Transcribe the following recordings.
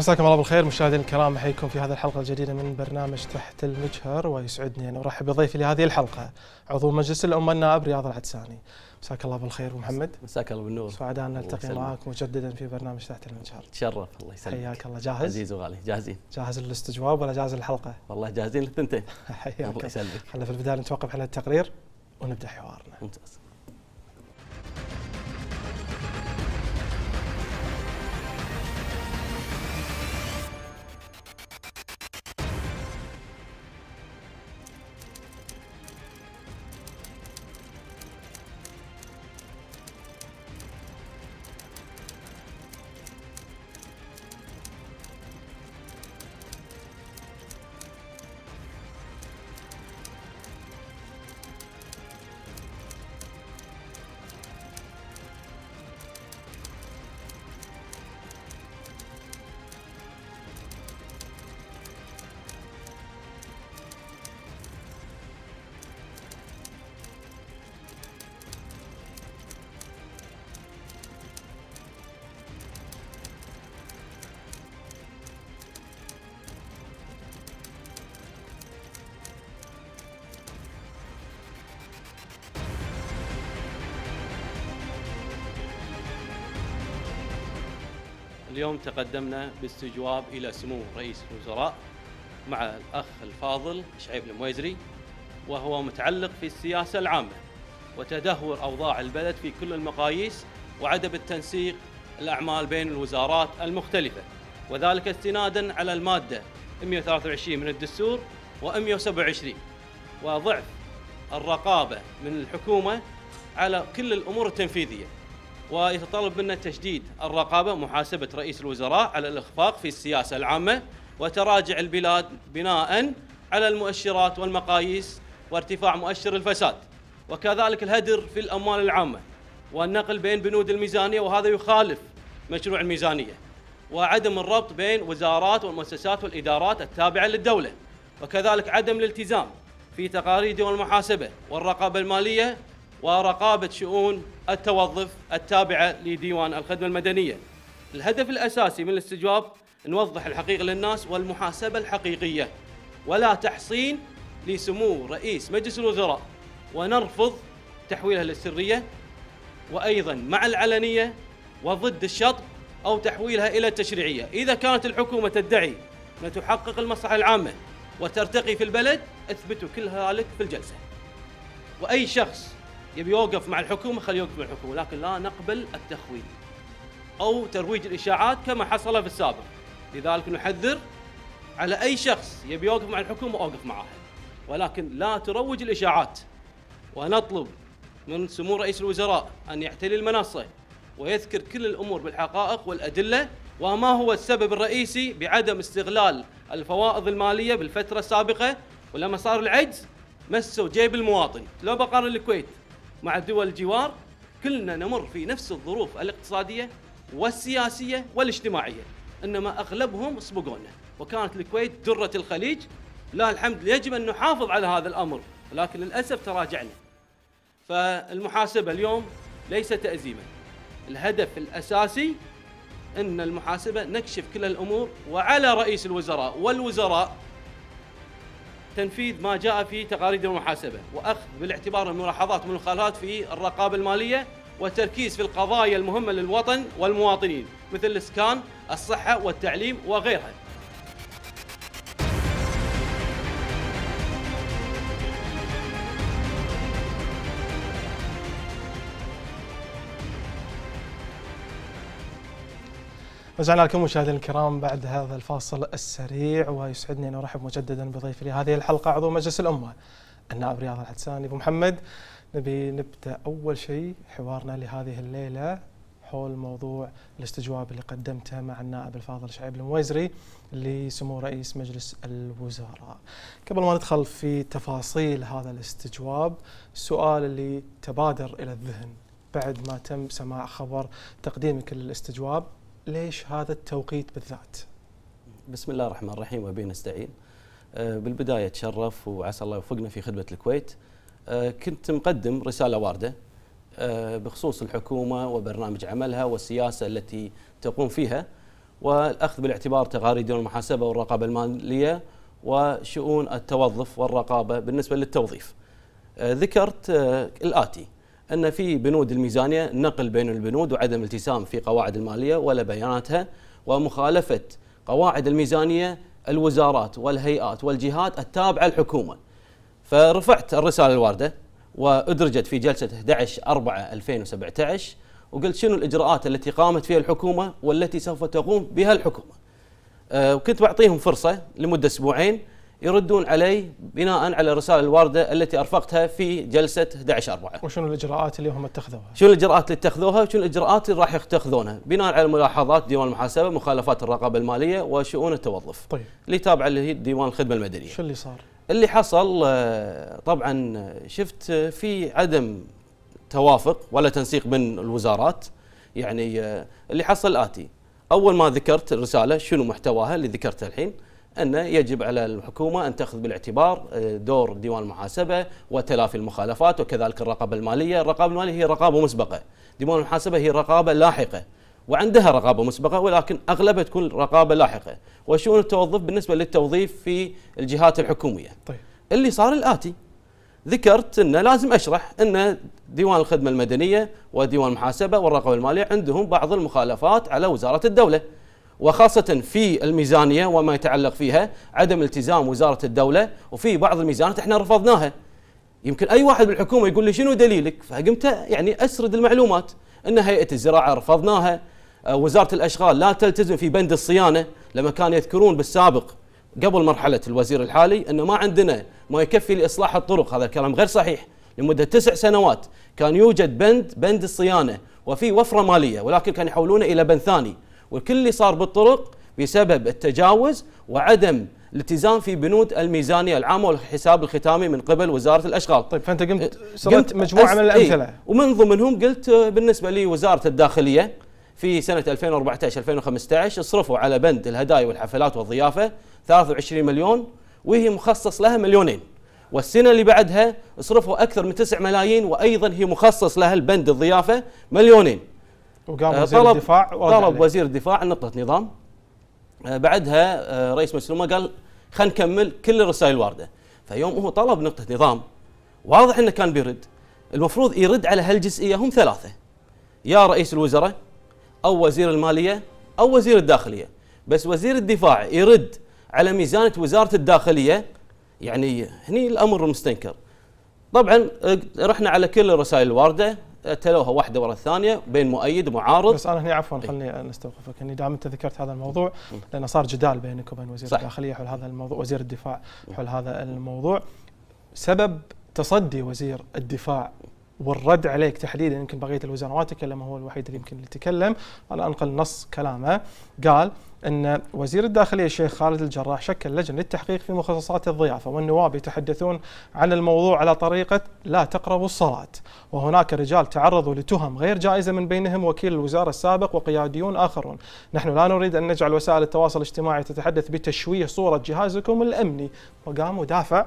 مساكم الله بالخير مشاهدينا الكرام احييكم في هذه الحلقه الجديده من برنامج تحت المجهر ويسعدني ان ارحب بضيفي لهذه الحلقه عضو مجلس الامه النائب رياض العدساني مساك الله بالخير ابو محمد مساك الله بالنور سعداء ان نلتقي معك مجددا في برنامج تحت المجهر تشرف الله يسلمك حياك الله جاهز عزيز وغالي جاهزين جاهز للاستجواب ولا جاهز للحلقه والله جاهزين للثنتين حياك الله يسلمك خلينا في البدايه نتوقف على التقرير ونبدا حوارنا ممتاز اليوم تقدمنا باستجواب إلى سمو رئيس الوزراء مع الأخ الفاضل شعيب المويزري وهو متعلق في السياسة العامة وتدهور أوضاع البلد في كل المقاييس وعدم التنسيق الأعمال بين الوزارات المختلفة وذلك استنادا على المادة 123 من الدستور و127 وضعف الرقابة من الحكومة على كل الأمور التنفيذية ويتطلب منا تشديد الرقابة محاسبة رئيس الوزراء على الإخفاق في السياسة العامة وتراجع البلاد بناء على المؤشرات والمقاييس وارتفاع مؤشر الفساد وكذلك الهدر في الأموال العامة والنقل بين بنود الميزانية وهذا يخالف مشروع الميزانية وعدم الربط بين وزارات والمؤسسات والإدارات التابعة للدولة وكذلك عدم الالتزام في تقارير والمحاسبة والرقابة المالية ورقابة شؤون التوظف التابعة لديوان الخدمة المدنية الهدف الأساسي من الاستجواب نوضح الحقيقة للناس والمحاسبة الحقيقية ولا تحصين لسمو رئيس مجلس الوزراء ونرفض تحويلها للسرية وأيضا مع العلنية وضد الشطب أو تحويلها إلى التشريعية إذا كانت الحكومة تدعي أن تحقق المصلحة العامة وترتقي في البلد اثبتوا كل ذلك في الجلسة وأي شخص يبي يوقف مع الحكومه خليه يوقف مع الحكومه لكن لا نقبل التخوين او ترويج الاشاعات كما حصل في السابق لذلك نحذر على اي شخص يبي يوقف مع الحكومه اوقف معاه ولكن لا تروج الاشاعات ونطلب من سمو رئيس الوزراء ان يعتلي المنصه ويذكر كل الامور بالحقائق والادله وما هو السبب الرئيسي بعدم استغلال الفوائض الماليه بالفتره السابقه ولما صار العجز مسوا جيب المواطن لو بقارن الكويت مع دول الجوار كلنا نمر في نفس الظروف الاقتصادية والسياسية والاجتماعية إنما أغلبهم سبقونا وكانت الكويت درة الخليج لا الحمد يجب أن نحافظ على هذا الأمر لكن للأسف تراجعنا فالمحاسبة اليوم ليس تأزيما الهدف الأساسي أن المحاسبة نكشف كل الأمور وعلى رئيس الوزراء والوزراء تنفيذ ما جاء في تقارير المحاسبة وأخذ بالاعتبار الملاحظات والمخالفات في الرقابة المالية والتركيز في القضايا المهمة للوطن والمواطنين مثل الإسكان، الصحة والتعليم وغيرها رجعنا لكم مشاهدينا الكرام بعد هذا الفاصل السريع ويسعدني ان ارحب مجددا بضيفي لهذه الحلقه عضو مجلس الامه النائب رياض الحدساني ابو محمد نبي نبدا اول شيء حوارنا لهذه الليله حول موضوع الاستجواب اللي قدمته مع النائب الفاضل شعيب المويزري لسمو رئيس مجلس الوزراء. قبل ما ندخل في تفاصيل هذا الاستجواب، السؤال اللي تبادر الى الذهن بعد ما تم سماع خبر تقديمك للاستجواب ليش هذا التوقيت بالذات؟ بسم الله الرحمن الرحيم وبه نستعين. آه، بالبدايه تشرف وعسى الله يوفقنا في خدمه الكويت. آه، كنت مقدم رساله وارده آه، بخصوص الحكومه وبرنامج عملها والسياسه التي تقوم فيها والاخذ بالاعتبار تقارير المحاسبه والرقابه الماليه وشؤون التوظف والرقابه بالنسبه للتوظيف. ذكرت الاتي ان في بنود الميزانيه نقل بين البنود وعدم التزام في قواعد الماليه ولا بياناتها ومخالفه قواعد الميزانيه الوزارات والهيئات والجهات التابعه للحكومه. فرفعت الرساله الوارده وادرجت في جلسه 11 4 2017 وقلت شنو الاجراءات التي قامت فيها الحكومه والتي سوف تقوم بها الحكومه. وكنت أه، بعطيهم فرصه لمده اسبوعين يردون علي بناء على الرساله الوارده التي ارفقتها في جلسه 11 4 وشنو الاجراءات اللي هم اتخذوها؟ شنو الاجراءات اللي اتخذوها وشنو الاجراءات اللي راح يتخذونها بناء على ملاحظات ديوان المحاسبه مخالفات الرقابه الماليه وشؤون التوظف. طيب. اللي تابعه اللي هي ديوان الخدمه المدنيه. شو اللي صار؟ اللي حصل آه، طبعا شفت في عدم توافق ولا تنسيق بين الوزارات يعني آه، اللي حصل الاتي اول ما ذكرت الرساله شنو محتواها اللي ذكرته الحين أن يجب على الحكومة أن تأخذ بالاعتبار آه، دور ديوان المحاسبة وتلافي المخالفات وكذلك الرقابة المالية الرقابة المالية هي رقابة مسبقة ديوان المحاسبة هي رقابة لاحقة وعندها رقابة مسبقة ولكن أغلبها تكون رقابة لاحقة وشؤون التوظيف بالنسبة للتوظيف في الجهات الحكومية طيب. اللي صار الآتي ذكرت أنه لازم أشرح أن ديوان الخدمة المدنية وديوان المحاسبة والرقابة المالية عندهم بعض المخالفات على وزارة الدولة وخاصة في الميزانية وما يتعلق فيها عدم التزام وزارة الدولة وفي بعض الميزانات احنا رفضناها يمكن أي واحد بالحكومة يقول لي شنو دليلك فقمت يعني أسرد المعلومات أن هيئة الزراعة رفضناها آه، وزارة الأشغال لا تلتزم في بند الصيانة لما كانوا يذكرون بالسابق قبل مرحلة الوزير الحالي أنه ما عندنا ما يكفي لإصلاح الطرق هذا الكلام غير صحيح لمدة تسع سنوات كان يوجد بند بند الصيانة وفي وفرة مالية ولكن كان يحولونه إلى بند ثاني والكل اللي صار بالطرق بسبب التجاوز وعدم الالتزام في بنود الميزانيه العامه والحساب الختامي من قبل وزاره الاشغال. طيب فانت قمت أه، قمت مجموعه من إيه، الامثله. ايه ومن ضمنهم قلت آه، بالنسبه لوزاره الداخليه في سنه 2014 2015 صرفوا على بند الهدايا والحفلات والضيافه 23 مليون وهي مخصص لها مليونين. والسنه اللي بعدها صرفوا اكثر من 9 ملايين وايضا هي مخصص لها البند الضيافه مليونين. وقام آه، وزير طلب الدفاع طلب عليه. وزير الدفاع نقطه نظام آه، بعدها آه، رئيس مجلس الامه قال خلينا نكمل كل الرسائل وارده فيوم هو طلب نقطه نظام واضح انه كان بيرد المفروض يرد على هالجزئيه هم ثلاثه يا رئيس الوزراء او وزير الماليه او وزير الداخليه بس وزير الدفاع يرد على ميزانه وزاره الداخليه يعني هني الامر مستنكر طبعا رحنا على كل الرسائل الوارده تلوها واحده ورا الثانيه بين مؤيد ومعارض بس انا هنا عفوا إيه. خلني نستوقفك اني دام انت ذكرت هذا الموضوع لانه صار جدال بينك وبين وزير الداخليه حول هذا الموضوع وزير الدفاع حول هذا الموضوع سبب تصدي وزير الدفاع والرد عليك تحديدا يمكن بقيه الوزراء تكلم هو الوحيد اللي يمكن يتكلم انا انقل نص كلامه قال ان وزير الداخليه الشيخ خالد الجراح شكل لجنه للتحقيق في مخصصات الضيافه والنواب يتحدثون عن الموضوع على طريقه لا تقربوا الصلاه وهناك رجال تعرضوا لتهم غير جائزه من بينهم وكيل الوزاره السابق وقياديون اخرون نحن لا نريد ان نجعل وسائل التواصل الاجتماعي تتحدث بتشويه صوره جهازكم الامني وقام ودافع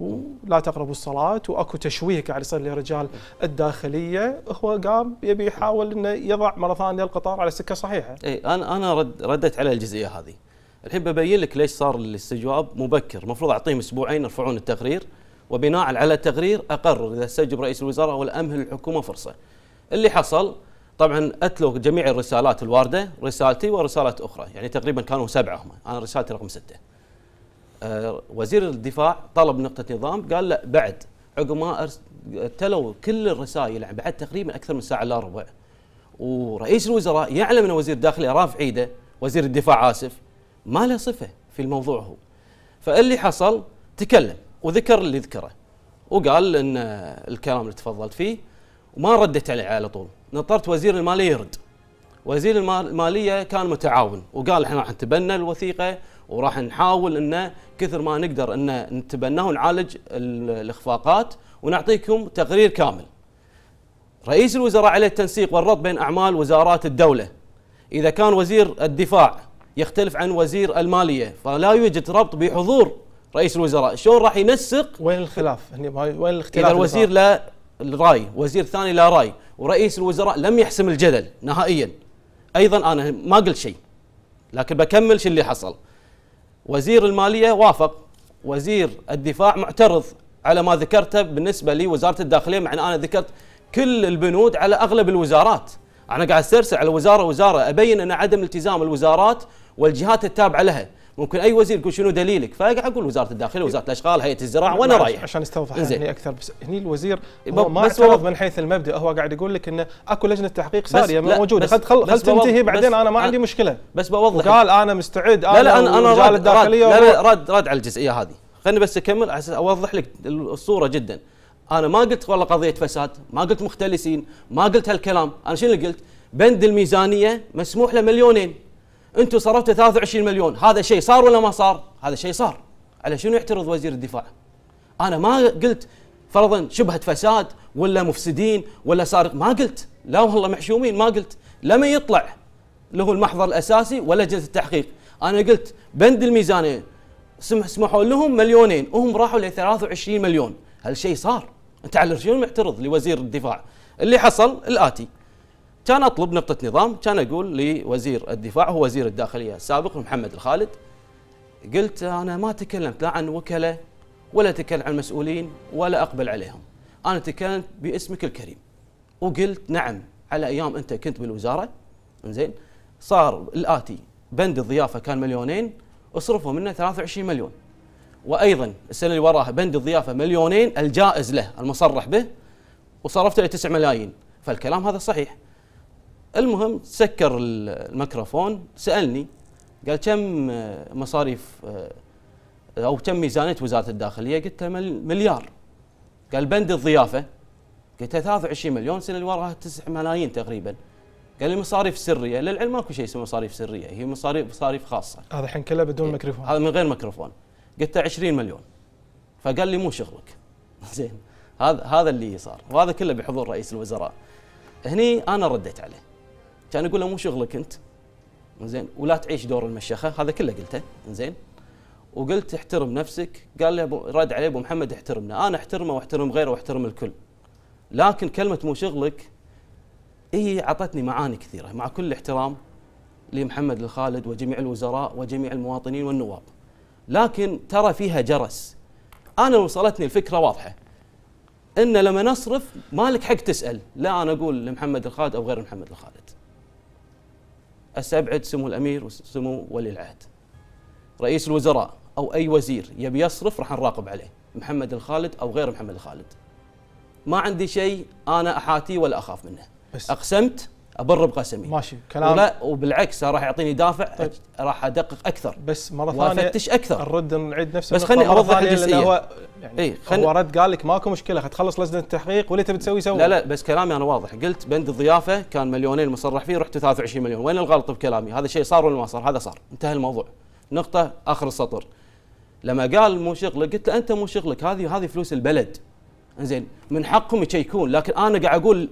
ولا تقربوا الصلاة وأكو تشويه قاعد يصير لرجال الداخلية هو قام يبي يحاول أنه يضع مرة ثانية القطار على سكة صحيحة أي أنا أنا رد ردت على الجزئية هذه الحين ببين لك ليش صار الاستجواب مبكر المفروض أعطيهم أسبوعين يرفعون التقرير وبناء على التقرير أقرر إذا استجب رئيس الوزراء أو الأمهل الحكومة فرصة اللي حصل طبعا اتلو جميع الرسالات الوارده رسالتي ورسالات اخرى يعني تقريبا كانوا سبعه هم انا رسالتي رقم سته آه، وزير الدفاع طلب نقطه نظام قال لا بعد عقب ما تلوا كل الرسائل يعني بعد تقريبا اكثر من ساعه الا ربع ورئيس الوزراء يعلم ان وزير الداخليه رافع ايده وزير الدفاع اسف ما له صفه في الموضوع هو فاللي حصل تكلم وذكر اللي ذكره وقال ان الكلام اللي تفضلت فيه وما ردت عليه على طول نطرت وزير الماليه يرد وزير الماليه كان متعاون وقال احنا راح نتبنى الوثيقه وراح نحاول انه كثر ما نقدر انه نتبناه ونعالج الاخفاقات ونعطيكم تقرير كامل. رئيس الوزراء عليه التنسيق والربط بين اعمال وزارات الدوله. اذا كان وزير الدفاع يختلف عن وزير الماليه فلا يوجد ربط بحضور رئيس الوزراء، شلون راح ينسق وين الخلاف؟ هني يعني وين الاختلاف؟ اذا الوزير لا راي، وزير ثاني لا راي، ورئيس الوزراء لم يحسم الجدل نهائيا. ايضا انا ما قلت شيء لكن بكمل شو اللي حصل. وزير الماليه وافق وزير الدفاع معترض على ما ذكرته بالنسبه لوزاره الداخليه مع ان انا ذكرت كل البنود على اغلب الوزارات انا قاعد استرسل على وزاره وزاره ابين ان عدم التزام الوزارات والجهات التابعه لها ممكن اي وزير يقول شنو دليلك فاقعد اقول وزاره الداخليه وزاره الاشغال هيئه الزراعه وانا رايح عشان استوضح هني اكثر بس هني الوزير هو ما اعترض من حيث المبدا هو قاعد يقول لك انه اكو لجنه تحقيق ساريه موجوده خل خل تنتهي بعدين انا ما عندي مشكله بس بوضح قال انا مستعد انا لا لا انا انا رد الداخليه لا لا رد رد على الجزئيه هذه خليني بس اكمل عشان اوضح لك الصوره جدا انا ما قلت والله قضيه فساد ما قلت مختلسين ما قلت هالكلام انا شنو اللي قلت بند الميزانيه مسموح له مليونين انتم صرفتوا 23 مليون هذا شيء صار ولا ما صار؟ هذا شيء صار على شنو يعترض وزير الدفاع؟ انا ما قلت فرضا شبهه فساد ولا مفسدين ولا سارق ما قلت لا والله محشومين ما قلت لما يطلع له المحضر الاساسي ولا جلسه التحقيق انا قلت بند الميزانيه سمحوا لهم مليونين وهم راحوا ل 23 مليون هالشيء صار انت على شنو معترض لوزير الدفاع اللي حصل الاتي كان اطلب نقطه نظام كان اقول لوزير الدفاع هو وزير الداخليه السابق محمد الخالد قلت انا ما تكلمت لا عن وكلاء ولا تكلم عن مسؤولين ولا اقبل عليهم انا تكلمت باسمك الكريم وقلت نعم على ايام انت كنت بالوزاره زين صار الاتي بند الضيافه كان مليونين اصرفوا منه 23 مليون وايضا السنه اللي وراها بند الضيافه مليونين الجائز له المصرح به وصرفت له 9 ملايين فالكلام هذا صحيح المهم سكر الميكروفون سالني قال كم آه، مصاريف آه، او كم ميزانيه وزاره الداخليه؟ قلت له مليار قال بند الضيافه قلت له 23 مليون السنه اللي وراها 9 ملايين تقريبا قال لي مصاريف سريه للعلم ماكو شيء اسمه مصاريف سريه هي مصاريف مصاريف خاصه هذا الحين كله بدون إيه، ميكروفون هذا من غير ميكروفون قلت له 20 مليون فقال لي مو شغلك زين هذا هذا اللي صار وهذا كله بحضور رئيس الوزراء هني انا رديت عليه كان يقول له مو شغلك انت زين ولا تعيش دور المشيخه هذا كله قلته زين وقلت احترم نفسك قال لي رد عليه ابو محمد احترمنا انا احترمه واحترم غيره واحترم الكل لكن كلمه مو شغلك هي إيه اعطتني معاني كثيره مع كل احترام لمحمد الخالد وجميع الوزراء وجميع المواطنين والنواب لكن ترى فيها جرس انا وصلتني الفكره واضحه ان لما نصرف مالك حق تسال لا انا اقول لمحمد الخالد او غير محمد الخالد استبعد سمو الامير وسمو ولي العهد رئيس الوزراء او اي وزير يبي يصرف راح نراقب عليه محمد الخالد او غير محمد الخالد ما عندي شيء انا احاتيه ولا اخاف منه بس اقسمت ابر بقسمي ماشي كلام ولا وبالعكس راح يعطيني دافع طيب. راح ادقق اكثر بس مره ثانيه وافتش اكثر الرد نعيد نفس بس خليني اوضح الجزئيه هو يعني إيه خل... هو رد قال لك ماكو مشكله تخلص لجنه التحقيق واللي تبي تسوي سوي لا لا بس كلامي انا واضح قلت بند الضيافه كان مليونين مصرح فيه رحت 23 مليون وين الغلط بكلامي هذا شيء صار ولا ما صار هذا صار انتهى الموضوع نقطه اخر السطر لما قال مو شغلك قلت له انت مو شغلك هذه هذه فلوس البلد زين من حقهم يشيكون لكن انا قاعد اقول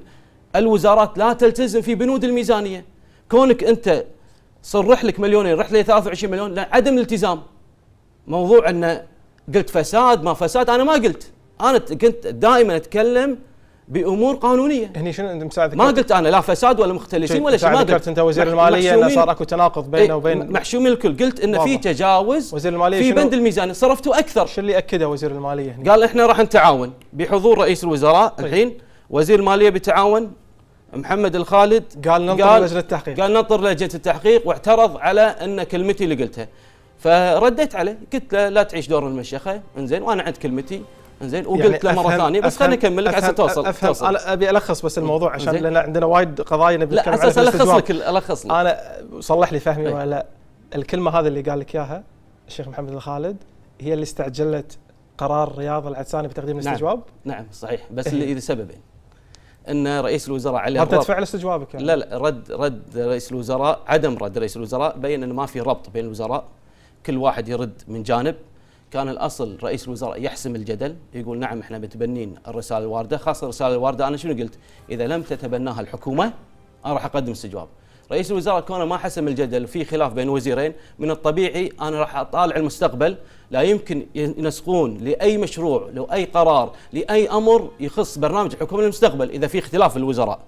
الوزارات لا تلتزم في بنود الميزانيه كونك انت صرح لك مليونين رحت لي 23 مليون لا عدم الالتزام موضوع ان قلت فساد ما فساد انا ما قلت انا كنت دائما اتكلم بامور قانونيه هني شنو انت مساعدك ما قلت انا لا فساد ولا مختلفين ولا شيء ما قلت انت وزير الماليه انه صار اكو تناقض بينه إيه، وبين محشومين الكل قلت انه في تجاوز وزير الماليه في بند الميزانيه صرفتوا اكثر شو اللي اكده وزير الماليه هنا؟ قال احنا راح نتعاون بحضور رئيس الوزراء طيب. الحين وزير الماليه بتعاون محمد الخالد قال ننطر قال لجنه التحقيق قال ننطر لجنه التحقيق واعترض على ان كلمتي اللي قلتها فرديت عليه قلت له لا تعيش دور المشيخه انزين وانا عند كلمتي انزين وقلت يعني له مره ثانيه بس خليني اكمل لك عشان توصل أفهم توصل ابي الخص بس الموضوع عشان لان عندنا وايد قضايا نبي نتكلم عنها لا الخص لك الخص لك انا صلح لي فهمي طيب. ولا الكلمه هذه اللي قال لك اياها الشيخ محمد الخالد هي اللي استعجلت قرار رياض العدساني بتقديم نعم. الاستجواب نعم, نعم صحيح بس لسببين إيه. ان رئيس الوزراء عليه ردة فعل استجوابك يعني. لا لا رد رد رئيس الوزراء عدم رد رئيس الوزراء بين ان ما في ربط بين الوزراء كل واحد يرد من جانب كان الاصل رئيس الوزراء يحسم الجدل يقول نعم احنا متبنين الرساله الوارده خاصه الرساله الوارده انا شنو قلت اذا لم تتبناها الحكومه انا راح اقدم استجواب رئيس الوزراء كونه ما حسم الجدل وفي خلاف بين وزيرين من الطبيعي انا راح اطالع المستقبل لا يمكن ينسقون لاي مشروع لو اي قرار لاي امر يخص برنامج حكومه المستقبل اذا في اختلاف في الوزراء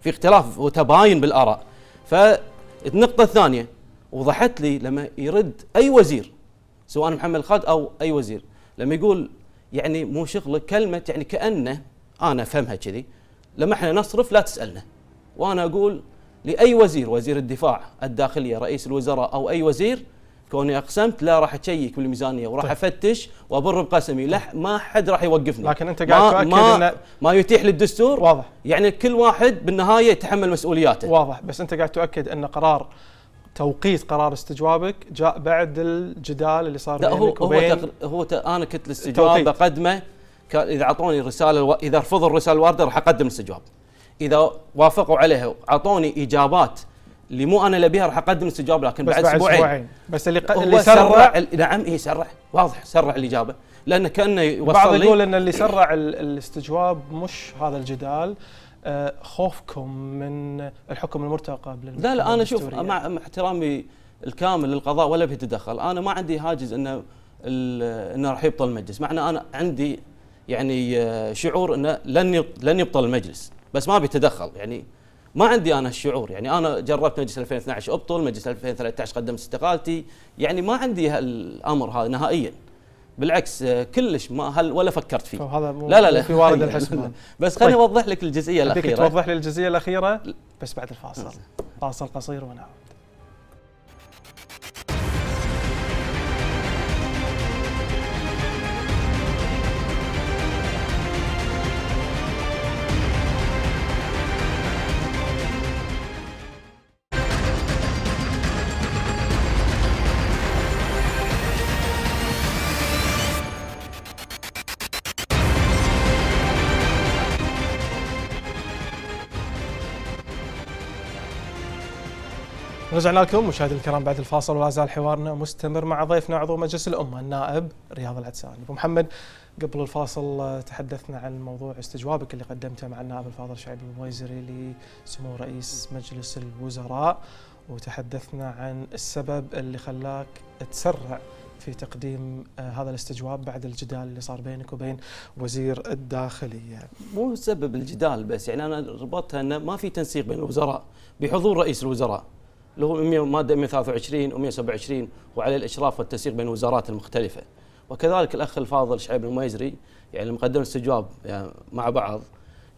في اختلاف وتباين بالاراء فالنقطه الثانيه وضحت لي لما يرد اي وزير سواء محمد الخالد او اي وزير لما يقول يعني مو شغلك كلمه يعني كانه انا افهمها كذي لما احنا نصرف لا تسالنا وانا اقول لأي وزير وزير الدفاع الداخلية رئيس الوزراء أو أي وزير كوني اقسمت لا راح اشيك بالميزانيه وراح طيب. افتش وابر بقسمي لا ما حد راح يوقفني لكن انت قاعد ما ما, إن ما يتيح للدستور واضح يعني كل واحد بالنهايه يتحمل مسؤولياته واضح بس انت قاعد تؤكد ان قرار توقيت قرار استجوابك جاء بعد الجدال اللي صار بينك هو وبين هو تقر... هو ت... انا كنت الاستجواب بقدمه ك... اذا اعطوني رساله اذا رفضوا الرساله الوارده راح اقدم الاستجواب اذا وافقوا عليها اعطوني اجابات اللي مو انا اللي ابيها راح اقدم استجابه لكن بعد اسبوعين بس اللي, ق... اللي سرع, سرع نعم اي سرع واضح سرع الاجابه لانه كانه يوصل بعض يقول ان اللي سرع الاستجواب مش هذا الجدال آه، خوفكم من الحكم المرتقب لا لا انا شوف مع احترامي الكامل للقضاء ولا به تدخل انا ما عندي هاجس انه انه راح يبطل المجلس معنى انا عندي يعني آه، شعور انه لن لن يبطل المجلس بس ما ابي يعني ما عندي انا الشعور يعني انا جربت مجلس 2012 ابطل مجلس 2013 قدمت استقالتي يعني ما عندي الامر هذا نهائيا بالعكس كلش ما هل ولا فكرت فيه طيب، هذا لا لا لا في وارد الحسبان بس خليني طيب. اوضح لك الجزئيه الاخيره توضح لي الجزئيه الاخيره بس بعد الفاصل فاصل قصير ونعود رجعنا لكم مشاهدينا الكرام بعد الفاصل ولا زال حوارنا مستمر مع ضيفنا عضو مجلس الامه النائب رياض العدساني ابو محمد قبل الفاصل تحدثنا عن موضوع استجوابك اللي قدمته مع النائب الفاضل شعيب المويزري لسمو رئيس مجلس الوزراء وتحدثنا عن السبب اللي خلاك تسرع في تقديم آه، هذا الاستجواب بعد الجدال اللي صار بينك وبين وزير الداخليه. مو سبب الجدال بس يعني انا ربطتها انه ما في تنسيق بين الوزراء بحضور رئيس الوزراء. اللي هو ماده 123 و127 وعلى الاشراف والتسييق بين الوزارات المختلفه وكذلك الاخ الفاضل شعيب الميزري يعني مقدم استجواب يعني مع بعض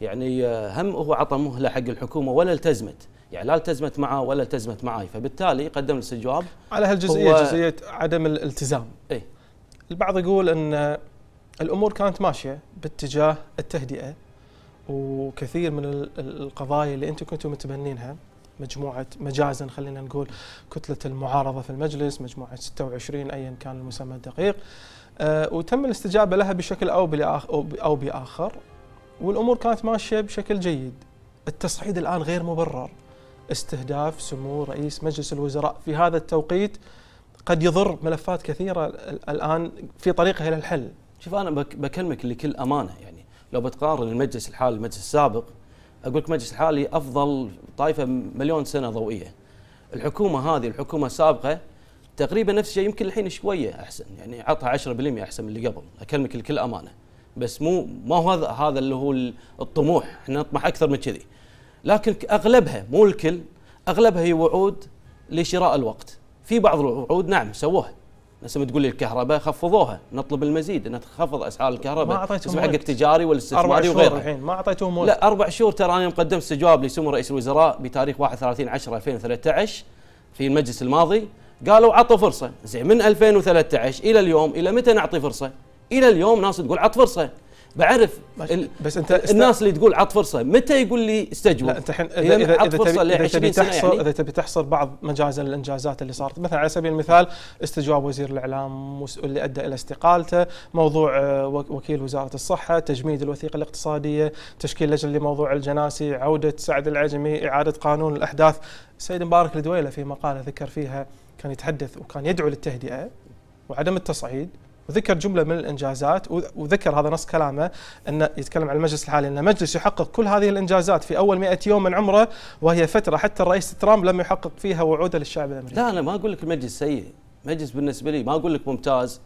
يعني آه، هم هو عطى مهله حق الحكومه ولا التزمت يعني لا التزمت معه ولا التزمت معي فبالتالي قدم الاستجواب على هالجزئيه جزئيه عدم الالتزام اي البعض يقول ان الامور كانت ماشيه باتجاه التهدئه وكثير من القضايا اللي انتم كنتم متبنينها مجموعه مجازا خلينا نقول كتله المعارضه في المجلس مجموعه 26 ايا كان المسمى الدقيق آه، وتم الاستجابه لها بشكل او او باخر والامور كانت ماشيه بشكل جيد التصعيد الان غير مبرر استهداف سمو رئيس مجلس الوزراء في هذا التوقيت قد يضر ملفات كثيره الان في طريقها الى الحل شوف انا بكلمك لكل امانه يعني لو بتقارن المجلس الحالي المجلس السابق اقول لك مجلس الحالي افضل طائفه مليون سنه ضوئيه. الحكومه هذه الحكومه السابقه تقريبا نفس الشيء يمكن الحين شويه احسن يعني عطها 10% احسن من اللي قبل اكلمك الكل امانه بس مو ما هو هذا هذا اللي هو الطموح احنا نطمح اكثر من كذي لكن اغلبها مو الكل اغلبها هي وعود لشراء الوقت في بعض الوعود نعم سووها نفس ما تقول لي الكهرباء خفضوها نطلب المزيد ان تخفض اسعار الكهرباء ما اعطيتهم حق التجاري والاستثماري وغيره الحين ما اعطيتهم لا اربع شهور ترى انا قدمت استجواب لسمو رئيس الوزراء بتاريخ 31 10 2013 في المجلس الماضي قالوا عطوا فرصه زين من 2013 الى اليوم الى متى نعطي فرصه؟ الى اليوم ناس تقول عط فرصه بعرف ال... بس انت است... الناس اللي تقول عط فرصه متى يقول لي استجوب لا انت الحين اذا يعني اذا اذا تبي, إذا تبي تحصر يعني؟ اذا تبي تحصر بعض مجازا الانجازات اللي صارت مثلا على سبيل المثال استجواب وزير الاعلام اللي ادى الى استقالته موضوع آه، وكيل وزاره الصحه تجميد الوثيقه الاقتصاديه تشكيل لجنه لموضوع الجناسي عوده سعد العجمي اعاده قانون الاحداث السيد مبارك الدويله في مقاله ذكر فيها كان يتحدث وكان يدعو للتهدئه وعدم التصعيد وذكر جمله من الانجازات وذكر هذا نص كلامه انه يتكلم عن المجلس الحالي ان المجلس يحقق كل هذه الانجازات في اول 100 يوم من عمره وهي فتره حتى الرئيس ترامب لم يحقق فيها وعوده للشعب الامريكي. لا انا ما اقول لك المجلس سيء، المجلس بالنسبه لي ما اقول لك ممتاز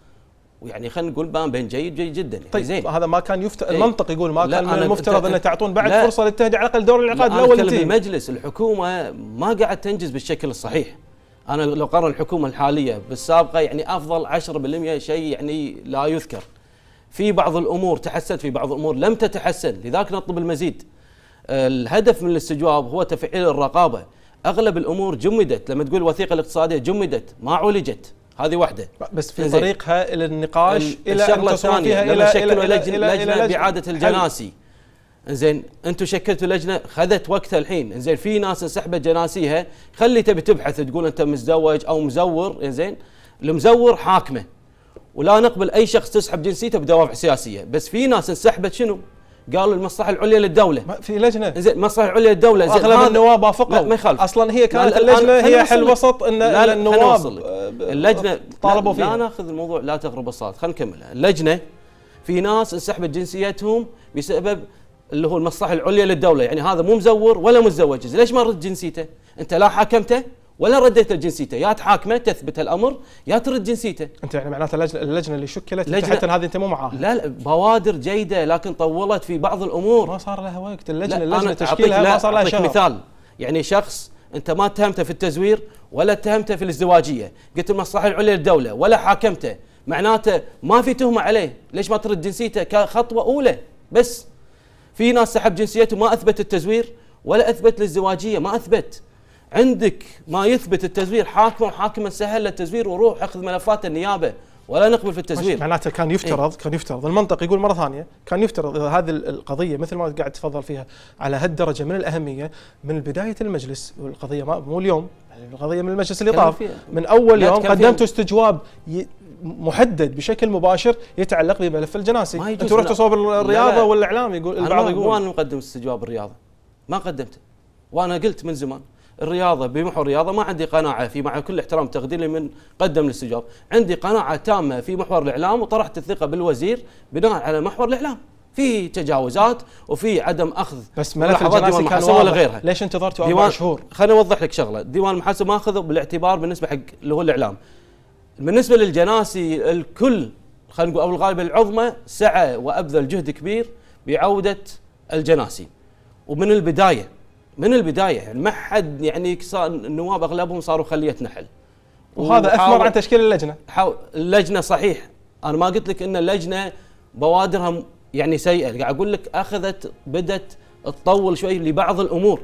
ويعني خلينا نقول ما بين جيد جيد جدا يعني طيب زين هذا ما كان يفت... إيه. المنطق يقول ما كان من المفترض انه تعطون بعد فرصه للتهدئه على الاقل دور الانعقاد الاول المجلس الحكومه ما قاعد تنجز بالشكل الصحيح انا لو قارن الحكومه الحاليه بالسابقه يعني افضل 10% شيء يعني لا يذكر. في بعض الامور تحسنت في بعض الامور لم تتحسن لذلك نطلب المزيد. الهدف من الاستجواب هو تفعيل الرقابه. اغلب الامور جمدت لما تقول الوثيقه الاقتصاديه جمدت ما عولجت. هذه واحده بس في طريقها الى النقاش الى الشغله الثانيه لما الى شكل لجنة, الى لجنة, الجناسي زين انتم شكلتوا لجنه خذت وقتها الحين زين في ناس انسحبت جناسيها خلي تبي تبحث تقول انت مزدوج او مزور زين المزور حاكمه ولا نقبل اي شخص تسحب جنسيته بدوافع سياسيه بس في ناس انسحبت شنو قالوا المصلحه العليا للدوله ما في لجنه زين المصلحه العليا للدوله زين اغلب النواب وافقوا ما يخالف اصلا هي كانت اللجنه هي حل وسط ان لا لا النواب اللجنه آه، طالبوا فيها لا ناخذ الموضوع لا تغرب الصلاه خلينا نكمل اللجنه في ناس انسحبت جنسيتهم بسبب اللي هو المصلحه العليا للدوله يعني هذا مو مزور ولا متزوج ليش ما رد جنسيته انت لا حاكمته ولا رديت جنسيته يا تحاكمه تثبت الامر يا ترد جنسيته انت يعني معناته اللجنه, اللجنة اللي شكلت لجنة حتى هذه انت مو معاها لا, لا بوادر جيده لكن طولت في بعض الامور ما صار لها وقت اللجنه لا اللجنه تشكيلها ما صار لها شهر مثال يعني شخص انت ما اتهمته في التزوير ولا اتهمته في الازدواجيه قلت المصلحه العليا للدوله ولا حاكمته معناته ما في تهمه عليه ليش ما ترد جنسيته كخطوه اولى بس في ناس سحب جنسيته ما اثبت التزوير ولا اثبت الازدواجيه ما اثبت عندك ما يثبت التزوير حاكم وحاكما سهل التزوير وروح اخذ ملفات النيابه ولا نقبل في التزوير معناته كان إيه. يفترض إيه؟ كان يفترض المنطق يقول مره ثانيه كان يفترض اذا هذه القضيه مثل ما قاعد تفضل فيها على هالدرجه من الاهميه من بدايه المجلس والقضيه مو اليوم يعني القضيه من المجلس اللي طاف من اول يوم قدمتوا استجواب محدد بشكل مباشر يتعلق بملف الجناسي ما يجوز رحتوا صوب الرياضه والاعلام يقول البعض يقول وانا مقدم استجواب الرياضه ما قدمته وانا قلت من زمان الرياضه بمحور الرياضه ما عندي قناعه في مع كل احترام تقديري من قدم الاستجواب عندي قناعه تامه في محور الاعلام وطرحت الثقه بالوزير بناء على محور الاعلام في تجاوزات وفي عدم اخذ بس ملف الجناسي كان ولا غيرها ليش انتظرتوا اربع شهور؟ خليني اوضح لك شغله، ديوان المحاسبه ما اخذوا بالاعتبار بالنسبه حق اللي هو الاعلام، بالنسبه للجناسي الكل خلينا نقول او الغالب العظمى سعى وابذل جهد كبير بعوده الجناسي ومن البدايه من البدايه يعني ما حد يعني النواب اغلبهم صاروا خليه نحل وهذا اثمر عن تشكيل اللجنه اللجنه صحيح انا ما قلت لك ان اللجنه بوادرها يعني سيئه قاعد اقول لك اخذت بدت تطول شوي لبعض الامور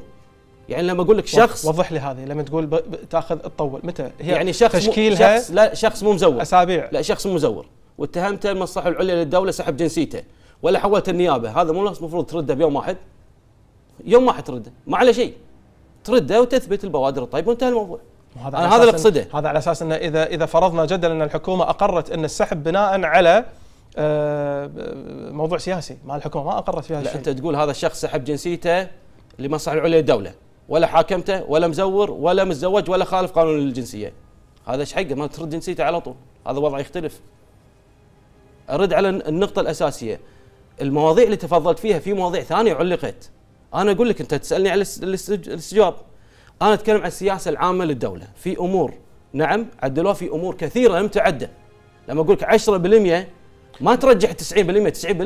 يعني لما اقول لك شخص وضح لي هذه لما تقول تاخذ تطول متى هي يعني شخص تشكيلها شخص لا شخص مو مزور اسابيع لا شخص مو مزور واتهمته المصلحه العليا للدوله سحب جنسيته ولا حولت النيابه هذا مو المفروض ترده بيوم واحد يوم واحد ترده ما على شيء ترده وتثبت البوادر الطيبه وانتهى الموضوع هذا انا هذا اللي اقصده هذا على اساس انه اذا اذا فرضنا جدلا ان الحكومه اقرت ان السحب بناء على آه، موضوع سياسي ما الحكومه ما اقرت فيها لا شيء. انت تقول هذا الشخص سحب جنسيته لمصلحه العليا للدوله ولا حاكمته ولا مزور ولا متزوج ولا خالف قانون الجنسيه هذا ايش حقه ما ترد جنسيته على طول هذا وضع يختلف ارد على النقطه الاساسيه المواضيع اللي تفضلت فيها في مواضيع ثانيه علقت انا اقول لك انت تسالني على الاستجواب انا اتكلم عن السياسه العامه للدوله في امور نعم عدلوها في امور كثيره لم تعد لما اقول لك 10% ما ترجح 90% 90%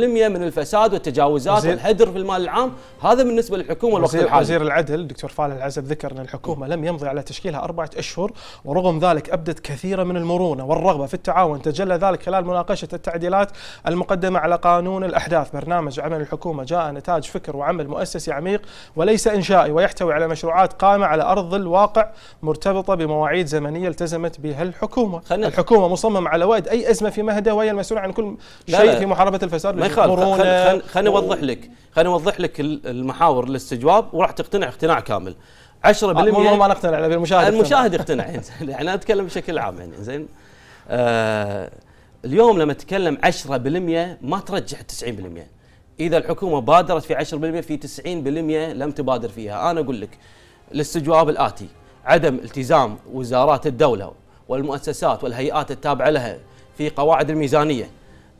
من الفساد والتجاوزات والهدر في المال العام هذا بالنسبه للحكومه الوقت الحالي وزير العدل الدكتور فالح العزب ذكر ان الحكومه لم يمضي على تشكيلها اربعه اشهر ورغم ذلك ابدت كثيرا من المرونه والرغبه في التعاون تجلى ذلك خلال مناقشه التعديلات المقدمه على قانون الاحداث برنامج عمل الحكومه جاء نتاج فكر وعمل مؤسسي عميق وليس انشائي ويحتوي على مشروعات قائمه على ارض الواقع مرتبطه بمواعيد زمنيه التزمت بها الحكومه الحكومه مصممه على وعد اي ازمه في مهدها وهي المسؤوله عن كل شيء في محاربه الفساد ما يخالف خليني خل اوضح لك خليني اوضح لك المحاور الاستجواب وراح تقتنع اقتناع كامل 10% آه، مو ما نقتنع المشاهد المشاهد يقتنع يعني انا اتكلم بشكل عام يعني زين آه اليوم لما تتكلم 10% ما ترجح 90% اذا الحكومه بادرت في 10% في 90% لم تبادر فيها انا اقول لك الاستجواب الاتي عدم التزام وزارات الدوله والمؤسسات والهيئات التابعه لها في قواعد الميزانيه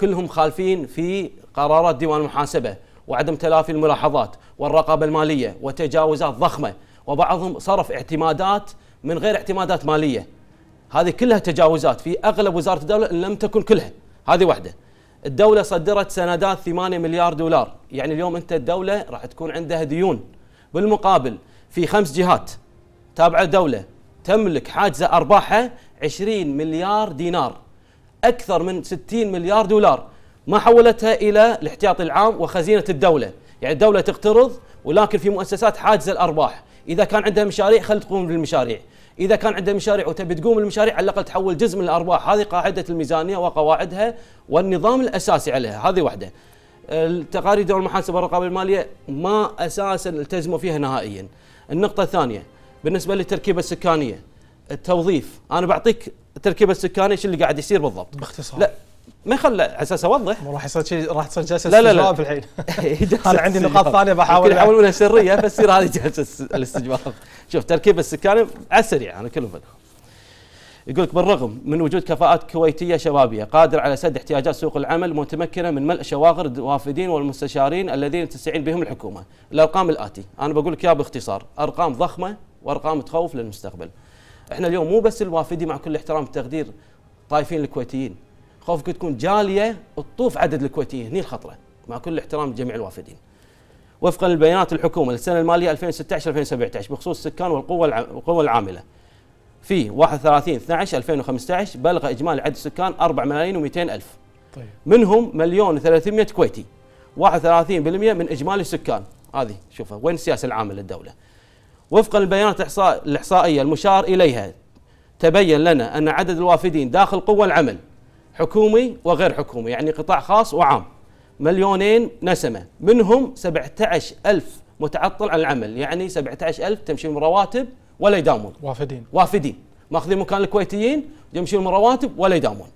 كلهم خالفين في قرارات ديوان المحاسبه وعدم تلافي الملاحظات والرقابه الماليه وتجاوزات ضخمه وبعضهم صرف اعتمادات من غير اعتمادات ماليه هذه كلها تجاوزات في اغلب وزاره الدوله ان لم تكن كلها هذه واحده الدوله صدرت سندات 8 مليار دولار يعني اليوم انت الدوله راح تكون عندها ديون بالمقابل في خمس جهات تابعه الدوله تملك حاجز ارباحها 20 مليار دينار أكثر من 60 مليار دولار ما حولتها إلى الاحتياطي العام وخزينة الدولة يعني الدولة تقترض ولكن في مؤسسات حاجزة الأرباح إذا كان عندها مشاريع خل تقوم بالمشاريع إذا كان عندها مشاريع وتبي تقوم بالمشاريع على الأقل تحول جزء من الأرباح هذه قاعدة الميزانية وقواعدها والنظام الأساسي عليها هذه واحدة التقارير دور المحاسبة والرقابة المالية ما أساسا التزموا فيها نهائيا النقطة الثانية بالنسبة للتركيبة السكانية التوظيف أنا بعطيك التركيبه السكانيه ايش اللي قاعد يصير بالضبط باختصار لا ما يخلى على اساس اوضح راح يصير شيء راح تصير جلسه لا لا لا الحين انا عندي نقاط ثانيه بحاول يحولونها سريه فتصير هذه جلسه الاستجواب شوف تركيب السكاني على السريع انا كلهم يقول لك بالرغم من وجود كفاءات كويتيه شبابيه قادره على سد احتياجات سوق العمل متمكنه من ملء شواغر الوافدين والمستشارين الذين تستعين بهم الحكومه، الارقام الاتي، انا بقول لك اياها باختصار، ارقام ضخمه وارقام تخوف للمستقبل. احنا اليوم مو بس الوافدي مع كل احترام التقدير طايفين الكويتيين خوفك تكون جاليه تطوف عدد الكويتيين هني الخطره مع كل احترام جميع الوافدين وفقا لبيانات الحكومه للسنه الماليه 2016 2017 بخصوص السكان والقوه القوه العامله في 31 12 2015 بلغ اجمالي عدد السكان 4 ملايين و200 الف طيب. منهم مليون و300 كويتي 31% من اجمالي السكان هذه شوفها وين السياسه العامه للدوله وفقا للبيانات الإحصائية المشار إليها تبين لنا أن عدد الوافدين داخل قوى العمل حكومي وغير حكومي يعني قطاع خاص وعام مليونين نسمة منهم 17 ألف متعطل عن العمل يعني 17 ألف تمشي من رواتب ولا يداومون وافدين وافدين ماخذين مكان الكويتيين يمشون من رواتب ولا يداومون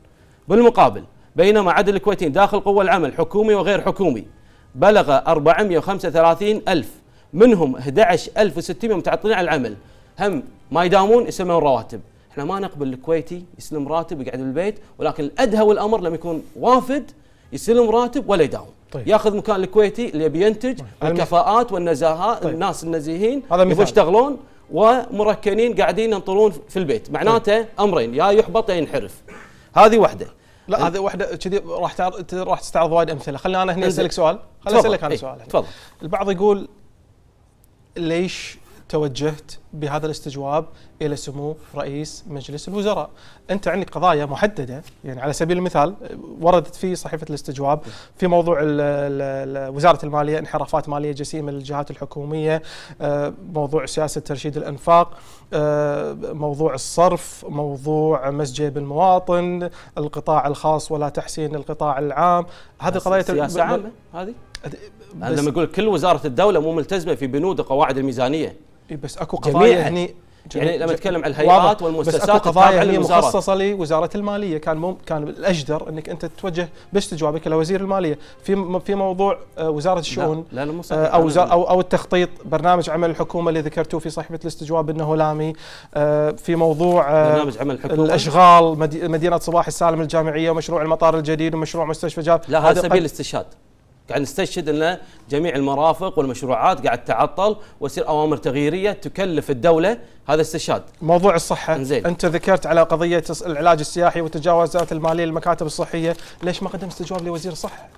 بالمقابل بينما عدد الكويتيين داخل قوى العمل حكومي وغير حكومي بلغ 435 ألف منهم 11600 متعطلين عن العمل هم ما يداومون يسلمون رواتب احنا ما نقبل الكويتي يسلم راتب ويقعد بالبيت ولكن الادهى والامر لما يكون وافد يسلم راتب ولا يداوم طيب. ياخذ مكان الكويتي اللي يبي ينتج طيب. الكفاءات والنزاهات طيب. الناس النزيهين يبغوا يشتغلون ومركنين قاعدين ينطرون في البيت معناته طيب. امرين يا يحبط يا ينحرف هذه واحده لا هذه واحده كذي راح تعرض راح تستعرض وايد امثله خلينا انا هنا اسالك سؤال خليني اسالك انا إيه، سؤال تفضل البعض يقول ليش توجهت بهذا الاستجواب الى سمو رئيس مجلس الوزراء. انت عندك قضايا محدده يعني على سبيل المثال وردت في صحيفه الاستجواب في موضوع وزاره الماليه انحرافات ماليه جسيمه للجهات الحكوميه، آه، موضوع سياسه ترشيد الانفاق، آه، موضوع الصرف، موضوع مسجد المواطن، القطاع الخاص ولا تحسين القطاع العام، هذه قضايا سياسه عامه هذه؟ انا لما اقول كل وزاره الدوله مو ملتزمه في بنود وقواعد الميزانيه بس اكو قضايا يعني يعني لما اتكلم عن الهيئات والمؤسسات بس اكو قضايا هي مخصصه لوزاره الماليه كان مم كان الاجدر انك انت تتوجه باستجوابك الى وزير الماليه في في موضوع آه، وزاره الشؤون لا لا آه، لا او او او التخطيط برنامج عمل الحكومه اللي ذكرتوه في صحيفه الاستجواب انه لامي آه، في موضوع برنامج عمل الحكومه الاشغال مدينه صباح السالم الجامعيه ومشروع المطار الجديد ومشروع مستشفى جاب لا هذا سبيل الاستشهاد قاعد نستشهد ان جميع المرافق والمشروعات قاعد تعطل ويصير اوامر تغييريه تكلف الدوله هذا استشهاد. موضوع الصحه زين. انت ذكرت على قضيه العلاج السياحي وتجاوزات الماليه للمكاتب الصحيه، ليش ما قدم استجواب لوزير الصحه؟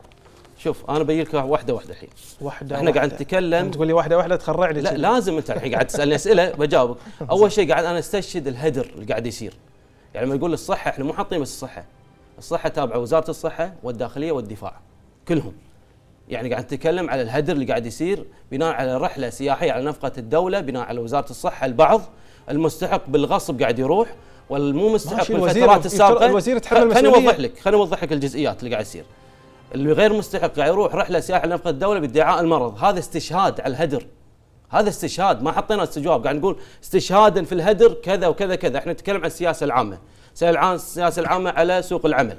شوف انا بجي لك واحده واحده الحين واحده احنا قاعد نتكلم تقول لي واحده واحده تخرعني لا لازم انت الحين قاعد تسالني اسئله بجاوبك اول شيء قاعد انا استشهد الهدر اللي قاعد يصير يعني لما يقول الصحه احنا مو حاطين بس الصحه الصحه تابعه وزاره الصحه والداخليه والدفاع كلهم يعني قاعد نتكلم على الهدر اللي قاعد يصير بناء على رحله سياحيه على نفقه الدوله بناء على وزاره الصحه البعض المستحق بالغصب قاعد يروح والمو مستحق بالفترات السابقه الوزير تحمل خليني اوضح لك خليني اوضح لك الجزئيات اللي قاعد يصير اللي غير مستحق قاعد يروح رحله سياحيه على نفقه الدوله بادعاء المرض هذا استشهاد على الهدر هذا استشهاد ما حطينا استجواب قاعد نقول استشهادا في الهدر كذا وكذا كذا احنا نتكلم عن السياسه العامه السياسه العامه على سوق العمل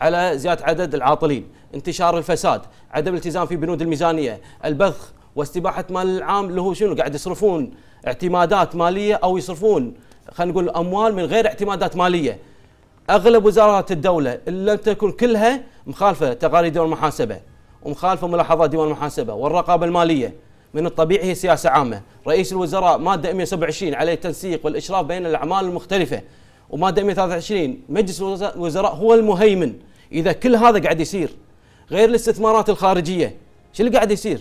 على زياده عدد العاطلين، انتشار الفساد، عدم الالتزام في بنود الميزانيه، البذخ واستباحه مال العام اللي هو شنو قاعد يصرفون اعتمادات ماليه او يصرفون خلينا نقول اموال من غير اعتمادات ماليه. اغلب وزارات الدوله اللي لم تكن كلها مخالفه تقارير ديوان المحاسبه ومخالفه ملاحظات ديوان المحاسبه والرقابه الماليه. من الطبيعي هي سياسه عامه، رئيس الوزراء ماده 127 عليه التنسيق والاشراف بين الاعمال المختلفه وماده 123 مجلس الوزراء هو المهيمن اذا كل هذا قاعد يصير غير الاستثمارات الخارجيه شو اللي قاعد يصير؟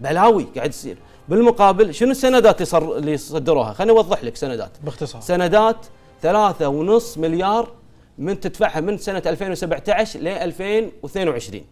بلاوي قاعد يصير بالمقابل شنو السندات اللي صدروها؟ خليني اوضح لك سندات باختصار سندات 3.5 مليار من تدفعها من سنه 2017 ل 2022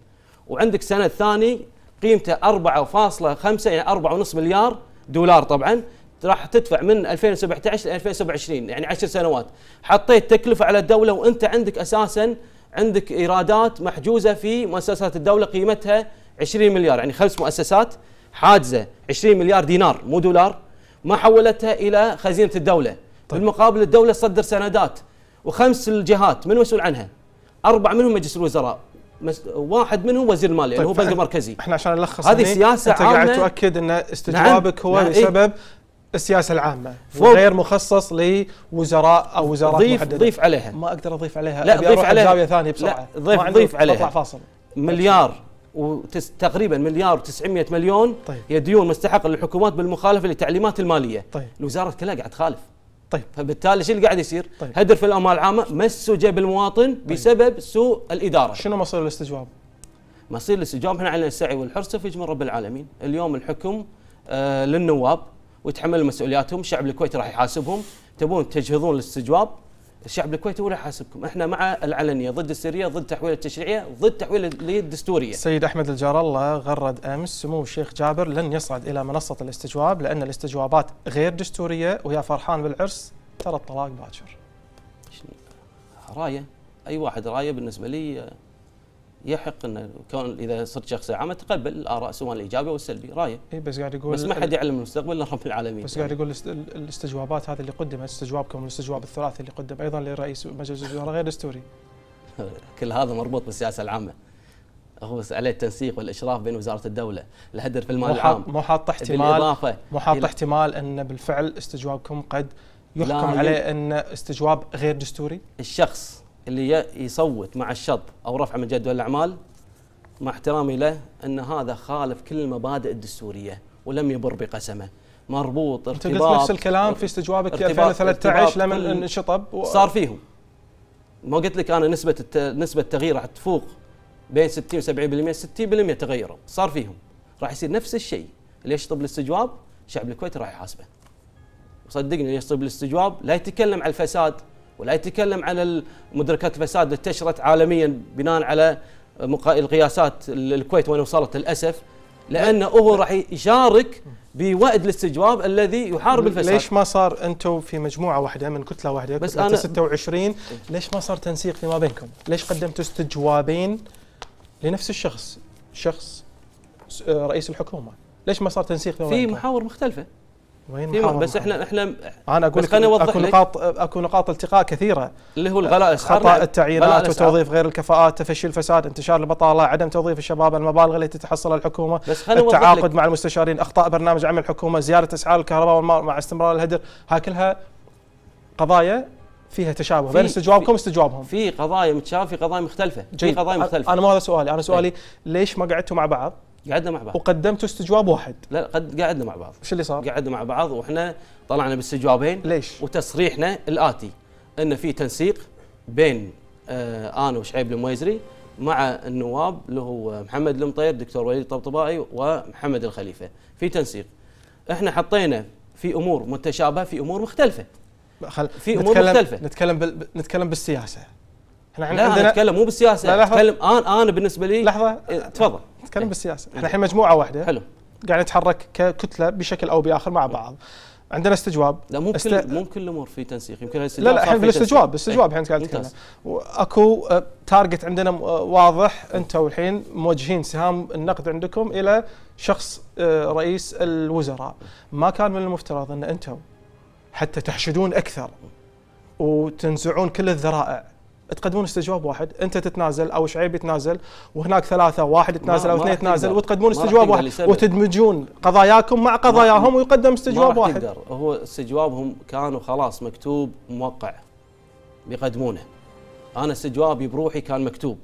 وعندك سند ثاني قيمته 4.5 يعني 4.5 مليار دولار طبعا راح تدفع من 2017 ل 2027 يعني 10 سنوات حطيت تكلفه على الدوله وانت عندك اساسا عندك ايرادات محجوزه في مؤسسات الدوله قيمتها 20 مليار يعني خمس مؤسسات حاجزه 20 مليار دينار مو دولار ما حولتها الى خزينه الدوله طيب. بالمقابل الدوله تصدر سندات وخمس الجهات من مسؤول عنها اربع منهم مجلس الوزراء واحد منهم وزير المال طيب يعني هو بنك مركزي احنا عشان نلخص هذه سياسه انت عامه قاعد تؤكد ان نعم. استجوابك نعم هو نعم بسبب إيه؟ السياسه العامه فوق وغير مخصص لوزراء او وزارات ضيف محددة. ضيف عليها ما اقدر اضيف عليها لا ضيف عليها زاويه ثانيه بسرعه لا ضيف ضيف عليها اطلع فاصل مليار وتقريبا مليار و900 مليون طيب. هي ديون مستحقه للحكومات بالمخالفه للتعليمات الماليه طيب. الوزاره كلها قاعد تخالف طيب فبالتالي شو اللي قاعد يصير؟ طيب. هدر في الاموال العامه مسوا جيب المواطن طيب. بسبب سوء الاداره شنو مصير الاستجواب؟ مصير الاستجواب احنا علينا السعي والحرص في اجمل رب العالمين اليوم الحكم آه للنواب ويتحملوا مسؤولياتهم شعب الكويتي راح يحاسبهم تبون تجهضون الاستجواب الشعب الكويتي ولا حاسبكم احنا مع العلنيه ضد السريه ضد تحويل التشريعيه ضد تحويل الدستوريه سيد احمد الجار الله غرد امس سمو الشيخ جابر لن يصعد الى منصه الاستجواب لان الاستجوابات غير دستوريه ويا فرحان بالعرس ترى الطلاق باكر رايه اي واحد رايه بالنسبه لي آه، يحق ان كون اذا صرت شخص عام تقبل الاراء سواء الايجابيه والسلبيه رايه اي بس قاعد يقول بس ما حد يعلم المستقبل الا رب العالمين بس قاعد يقول الاستجوابات هذه اللي قدمت استجوابكم والاستجواب الثلاثي اللي قدم ايضا لرئيس مجلس الوزراء غير دستوري كل هذا مربوط بالسياسه العامه هو عليه التنسيق والاشراف بين وزاره الدوله الهدر في المال العام مو حاط احتمال مو حاط احتمال ان بالفعل استجوابكم قد يحكم عليه ان استجواب غير دستوري الشخص اللي يصوت مع الشط او رفع من جدول الاعمال مع احترامي له ان هذا خالف كل المبادئ الدستوريه ولم يبر بقسمه مربوط ارتباط انت قلت نفس الكلام في استجوابك في 2013 لما انشطب و... صار فيهم ما قلت لك انا نسبه الت... نسبه التغيير راح تفوق بين 60 و 70% 60% تغيروا صار فيهم راح يصير نفس الشيء اللي يشطب الاستجواب شعب الكويت راح يحاسبه وصدقني اللي يشطب الاستجواب لا يتكلم عن الفساد ولا يتكلم على مدركات الفساد اللي انتشرت عالميا بناء على القياسات الكويت وين وصلت للاسف لانه هو راح يشارك بوأد الاستجواب الذي يحارب الفساد ليش ما صار انتم في مجموعه واحده من كتله واحده بس أنا 26 ليش ما صار تنسيق فيما بينكم ليش قدمتوا استجوابين لنفس الشخص شخص آه، رئيس الحكومه ليش ما صار تنسيق فيما بينكم في محاور مختلفه وين بس احنا احنا انا اقول لك اكو نقاط اكو نقاط التقاء كثيره اللي هو الغلاء خطا نعم. التعيينات وتوظيف غير الكفاءات تفشي الفساد انتشار البطاله عدم توظيف الشباب المبالغ التي تتحصل الحكومه بس التعاقد مع المستشارين اخطاء برنامج عمل الحكومه زياده اسعار الكهرباء والماء مع استمرار الهدر ها كلها قضايا فيها تشابه بين في استجوابكم واستجوابهم في قضايا متشابهه في قضايا مختلفه في قضايا مختلفه انا ما هذا سؤالي انا إيه. سؤالي ليش ما قعدتوا مع بعض قعدنا مع بعض وقدمتوا استجواب واحد لا قد قعدنا مع بعض شو اللي صار؟ قعدنا مع بعض واحنا طلعنا باستجوابين ليش؟ وتصريحنا الاتي ان في تنسيق بين آه انا وشعيب المويزري مع النواب اللي هو محمد المطير دكتور وليد الطبطبائي ومحمد الخليفه في تنسيق احنا حطينا في امور متشابهه في امور مختلفه خل... في امور نتكلم... مختلفه نتكلم بال... نتكلم بالسياسه احنا عندنا لا نتكلم مو بالسياسه لا لحظة. نتكلم انا انا بالنسبه لي لحظه إيه، تفضل نتكلم إيه. بالسياسه احنا إيه. الحين مجموعه واحده حلو قاعد نتحرك ككتله بشكل او باخر مع إيه. بعض عندنا استجواب لا مو كل مو كل الامور في تنسيق يمكن لا لا الحين بالاستجواب الاستجواب الحين قاعد نتكلم اكو تارجت آه، عندنا آه، واضح انتم الحين موجهين سهام النقد عندكم الى شخص آه، رئيس الوزراء ما كان من المفترض ان انتم حتى تحشدون اكثر وتنزعون كل الذرائع تقدمون استجواب واحد انت تتنازل او شعيب يتنازل وهناك ثلاثه واحد يتنازل او اثنين يتنازل وتقدمون استجواب واحد وتدمجون قضاياكم مع قضاياهم ويقدم استجواب ما واحد تقدر هو استجوابهم كانوا خلاص مكتوب موقع بيقدمونه انا استجوابي بروحي كان مكتوب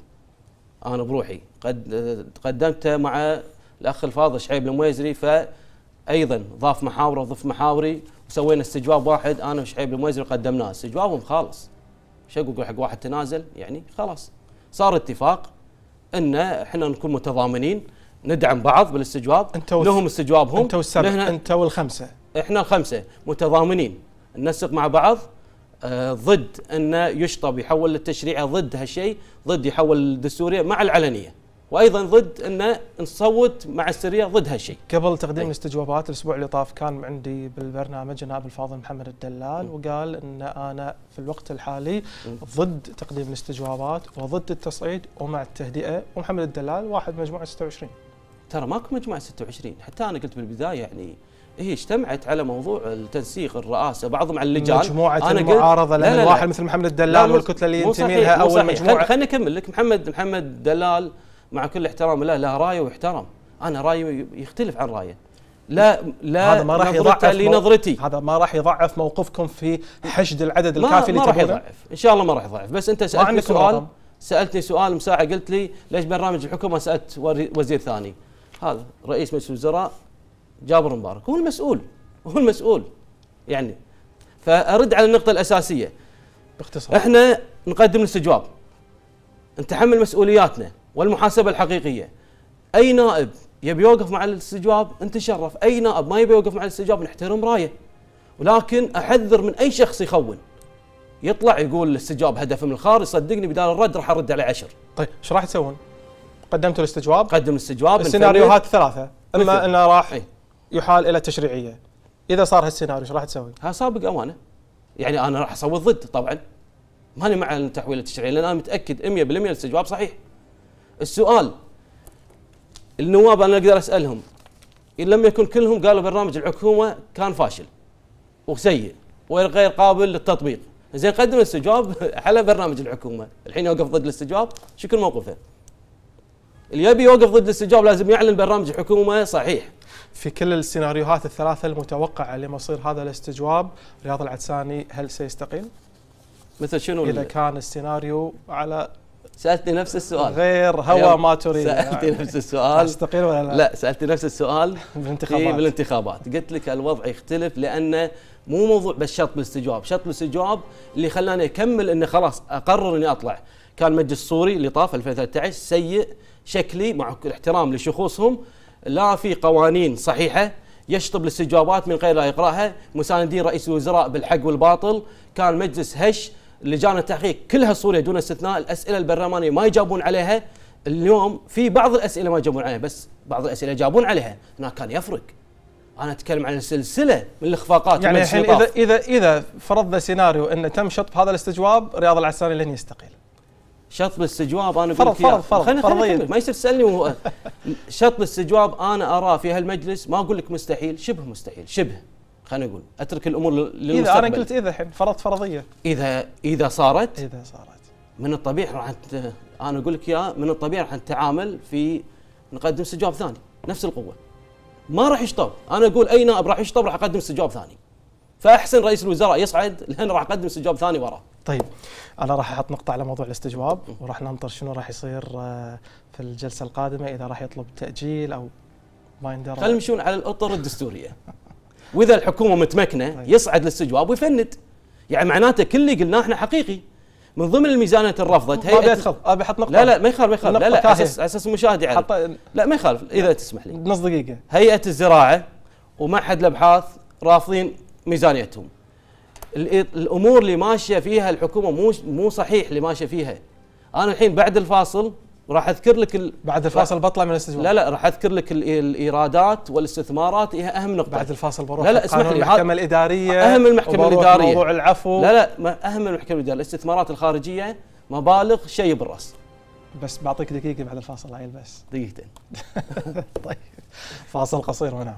انا بروحي قد تقدمته مع الاخ الفاضل شعيب المويزري فايضا ضاف محاوره ضف محاوري وسوينا استجواب واحد انا وشعيب المويزري قدمناه استجوابهم خالص شو اقول حق واحد تنازل يعني خلاص صار اتفاق ان احنا نكون متضامنين ندعم بعض بالاستجواب انت لهم استجوابهم انت والسبع انت والخمسه احنا الخمسه متضامنين ننسق مع بعض آه ضد انه يشطب يحول للتشريع ضد هالشيء ضد يحول الدستوريه مع العلنيه وايضا ضد ان نصوت مع السريه ضد هالشيء. قبل تقديم طيب. أي. الاسبوع اللي طاف كان عندي بالبرنامج النائب الفاضل محمد الدلال م. وقال ان انا في الوقت الحالي م. ضد تقديم الاستجوابات وضد التصعيد ومع التهدئه ومحمد الدلال واحد مجموعه 26. ترى ماكو مجموعه 26 حتى انا قلت بالبدايه يعني هي اجتمعت على موضوع التنسيق الرئاسه بعضهم على اللجان مجموعه أنا المعارضه لان الواحد مثل محمد الدلال والكتله اللي ينتمي لها اول مجموعه خليني اكمل لك محمد محمد دلال مع كل احترام له له رايه ويحترم انا رايي يختلف عن رايه لا لا هذا ما راح يضعف لنظرتي هذا ما راح يضعف موقفكم في حشد العدد الكافي ما, ما راح يضعف ان شاء الله ما راح يضعف بس انت سالتني سؤال سالتني سؤال مساعة قلت لي ليش برنامج الحكومه سالت وزير ثاني هذا رئيس مجلس الوزراء جابر مبارك هو المسؤول هو المسؤول يعني فارد على النقطه الاساسيه باختصار احنا نقدم الاستجواب نتحمل مسؤولياتنا والمحاسبه الحقيقيه اي نائب يبي يوقف مع الاستجواب انت شرف اي نائب ما يبي يوقف مع الاستجواب نحترم رايه ولكن احذر من اي شخص يخون يطلع يقول الاستجواب هدف من الخارج صدقني بدال الرد راح ارد على عشر طيب ايش راح تسوون؟ قدمتوا الاستجواب قدم الاستجواب السيناريوهات ثلاثه اما مثل. انه راح إيه. يحال الى تشريعيه اذا صار هالسيناريو ايش راح تسوي؟ ها سابق اوانه يعني انا راح اصوت ضد طبعا ماني مع التحويل التشريعي لان انا متاكد 100% الاستجواب صحيح السؤال النواب انا اقدر اسالهم ان لم يكن كلهم قالوا برنامج الحكومه كان فاشل وسيء وغير قابل للتطبيق زين قدم استجواب على برنامج الحكومه الحين يوقف ضد الاستجواب شكل موقفه اللي يبي يوقف ضد الاستجواب لازم يعلن برنامج الحكومه صحيح في كل السيناريوهات الثلاثه المتوقعه لمصير هذا الاستجواب رياض العدساني هل سيستقيل مثل شنو اذا كان السيناريو على سالتني نفس السؤال غير هوى ما تريد سالتني نفس السؤال تستقيل ولا لا؟ لا سالتني نفس السؤال بالانتخابات إيه، بالانتخابات قلت لك الوضع يختلف لانه مو موضوع بس شرط الاستجواب، شرط الاستجواب اللي خلاني اكمل انه خلاص اقرر اني اطلع، كان مجلس السوري اللي طاف 2013 سيء شكلي مع كل احترام لشخوصهم لا في قوانين صحيحه يشطب الاستجوابات من غير لا يقراها، مساندين رئيس الوزراء بالحق والباطل، كان مجلس هش لجان التحقيق كلها سوريا دون استثناء الاسئله البرلمانيه ما يجاوبون عليها اليوم في بعض الاسئله ما يجاوبون عليها بس بعض الاسئله يجاوبون عليها هناك كان يفرق انا اتكلم عن سلسله من الاخفاقات يعني الحين اذا اذا اذا فرضنا سيناريو انه تم شطب هذا الاستجواب رياض العساني لن يستقيل شطب الاستجواب انا فرض فرض فرض خلينا فرضيا ما يصير تسالني شطب الاستجواب انا اراه في هالمجلس ما اقول لك مستحيل شبه مستحيل شبه خلينا نقول اترك الامور للمستقبل اذا انا قلت اذا الحين فرضت فرضيه اذا اذا صارت اذا صارت من الطبيعي راح انا اقول لك يا من الطبيعي راح نتعامل في نقدم استجواب ثاني نفس القوه ما راح يشطب انا اقول اي نائب راح يشطب راح اقدم استجواب ثاني فاحسن رئيس الوزراء يصعد لان راح اقدم استجواب ثاني وراه طيب انا راح احط نقطه على موضوع الاستجواب وراح ننطر شنو راح يصير آه، في الجلسه القادمه اذا راح يطلب تاجيل او ما يندرى خلينا نمشون على الاطر الدستوريه واذا الحكومه متمكنه طيب. يصعد للسجواب ويفند يعني معناته كل اللي قلناه احنا حقيقي من ضمن الميزانيه الرفضت هي ابي ادخل ابي احط نقطه لا لا ما يخالف ما يخالف لا لا اساس اساس المشاهد يعني حط... لا ما يخالف اذا تسمح لي نص دقيقه هيئه الزراعه ومعهد الابحاث رافضين ميزانيتهم إيه، الامور اللي ماشيه فيها الحكومه مو مو صحيح اللي ماشيه فيها انا الحين بعد الفاصل وراح اذكر لك ال... بعد الفاصل بطلع من الاستثمار لا لا راح اذكر لك الايرادات والاستثمارات هي اهم نقطه بعد الفاصل بروح لا لا اسمح لي المحكمه الاداريه اهم المحكمه الاداريه موضوع العفو لا لا ما اهم المحكمه الاداريه الاستثمارات الخارجيه مبالغ شيء بالراس بس بعطيك دقيقه بعد الفاصل عيل بس دقيقتين طيب فاصل قصير ونعم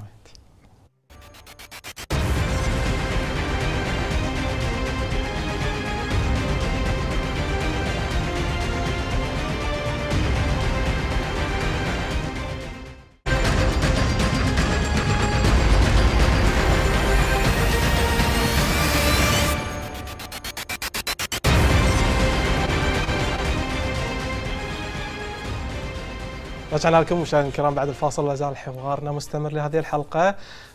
رجعنا لكم مشاهدينا الكرام بعد الفاصل لا زال حوارنا مستمر لهذه الحلقه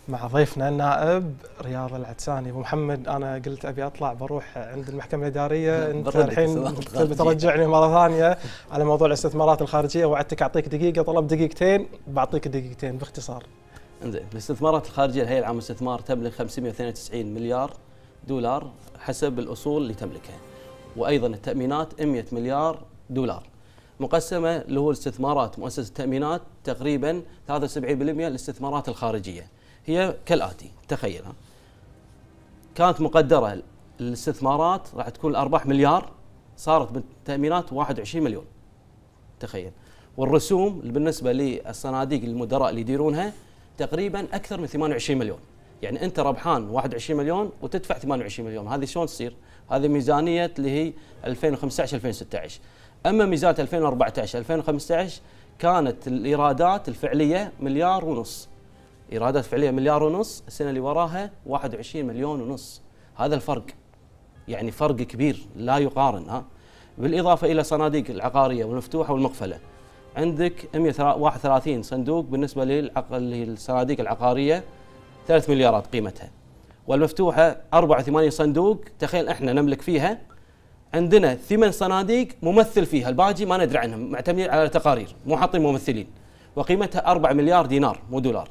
مع ضيفنا النائب رياض العدساني ابو محمد انا قلت ابي اطلع بروح عند المحكمه الاداريه انت الحين بترجعني مره ثانيه على موضوع الاستثمارات الخارجيه وعدتك اعطيك دقيقه طلب دقيقتين بعطيك دقيقتين باختصار انزين الاستثمارات الخارجيه الهيئه العامه للاستثمار تملك 592 مليار دولار حسب الاصول اللي تملكها وايضا التامينات 100 مليار دولار مقسمه اللي هو الاستثمارات مؤسسه التامينات تقريبا 73% الاستثمارات الخارجيه هي كالاتي تخيلها كانت مقدره الاستثمارات راح تكون الارباح مليار صارت بالتامينات 21 مليون تخيل والرسوم بالنسبه للصناديق المدراء اللي يديرونها تقريبا اكثر من 28 مليون يعني انت ربحان 21 مليون وتدفع 28 مليون هذه شلون تصير هذه ميزانيه اللي هي 2015 2016 اما ميزات 2014 2015 كانت الايرادات الفعليه مليار ونص ايرادات فعليه مليار ونص السنه اللي وراها 21 مليون ونص هذا الفرق يعني فرق كبير لا يقارن ها بالاضافه الى صناديق العقاريه والمفتوحه والمقفله عندك 131 صندوق بالنسبه للصناديق العقاريه 3 مليارات قيمتها والمفتوحه 84 صندوق تخيل احنا نملك فيها عندنا ثمان صناديق ممثل فيها الباجي ما ندري عنهم معتمدين على تقارير مو حاطين ممثلين وقيمتها 4 مليار دينار مو دولار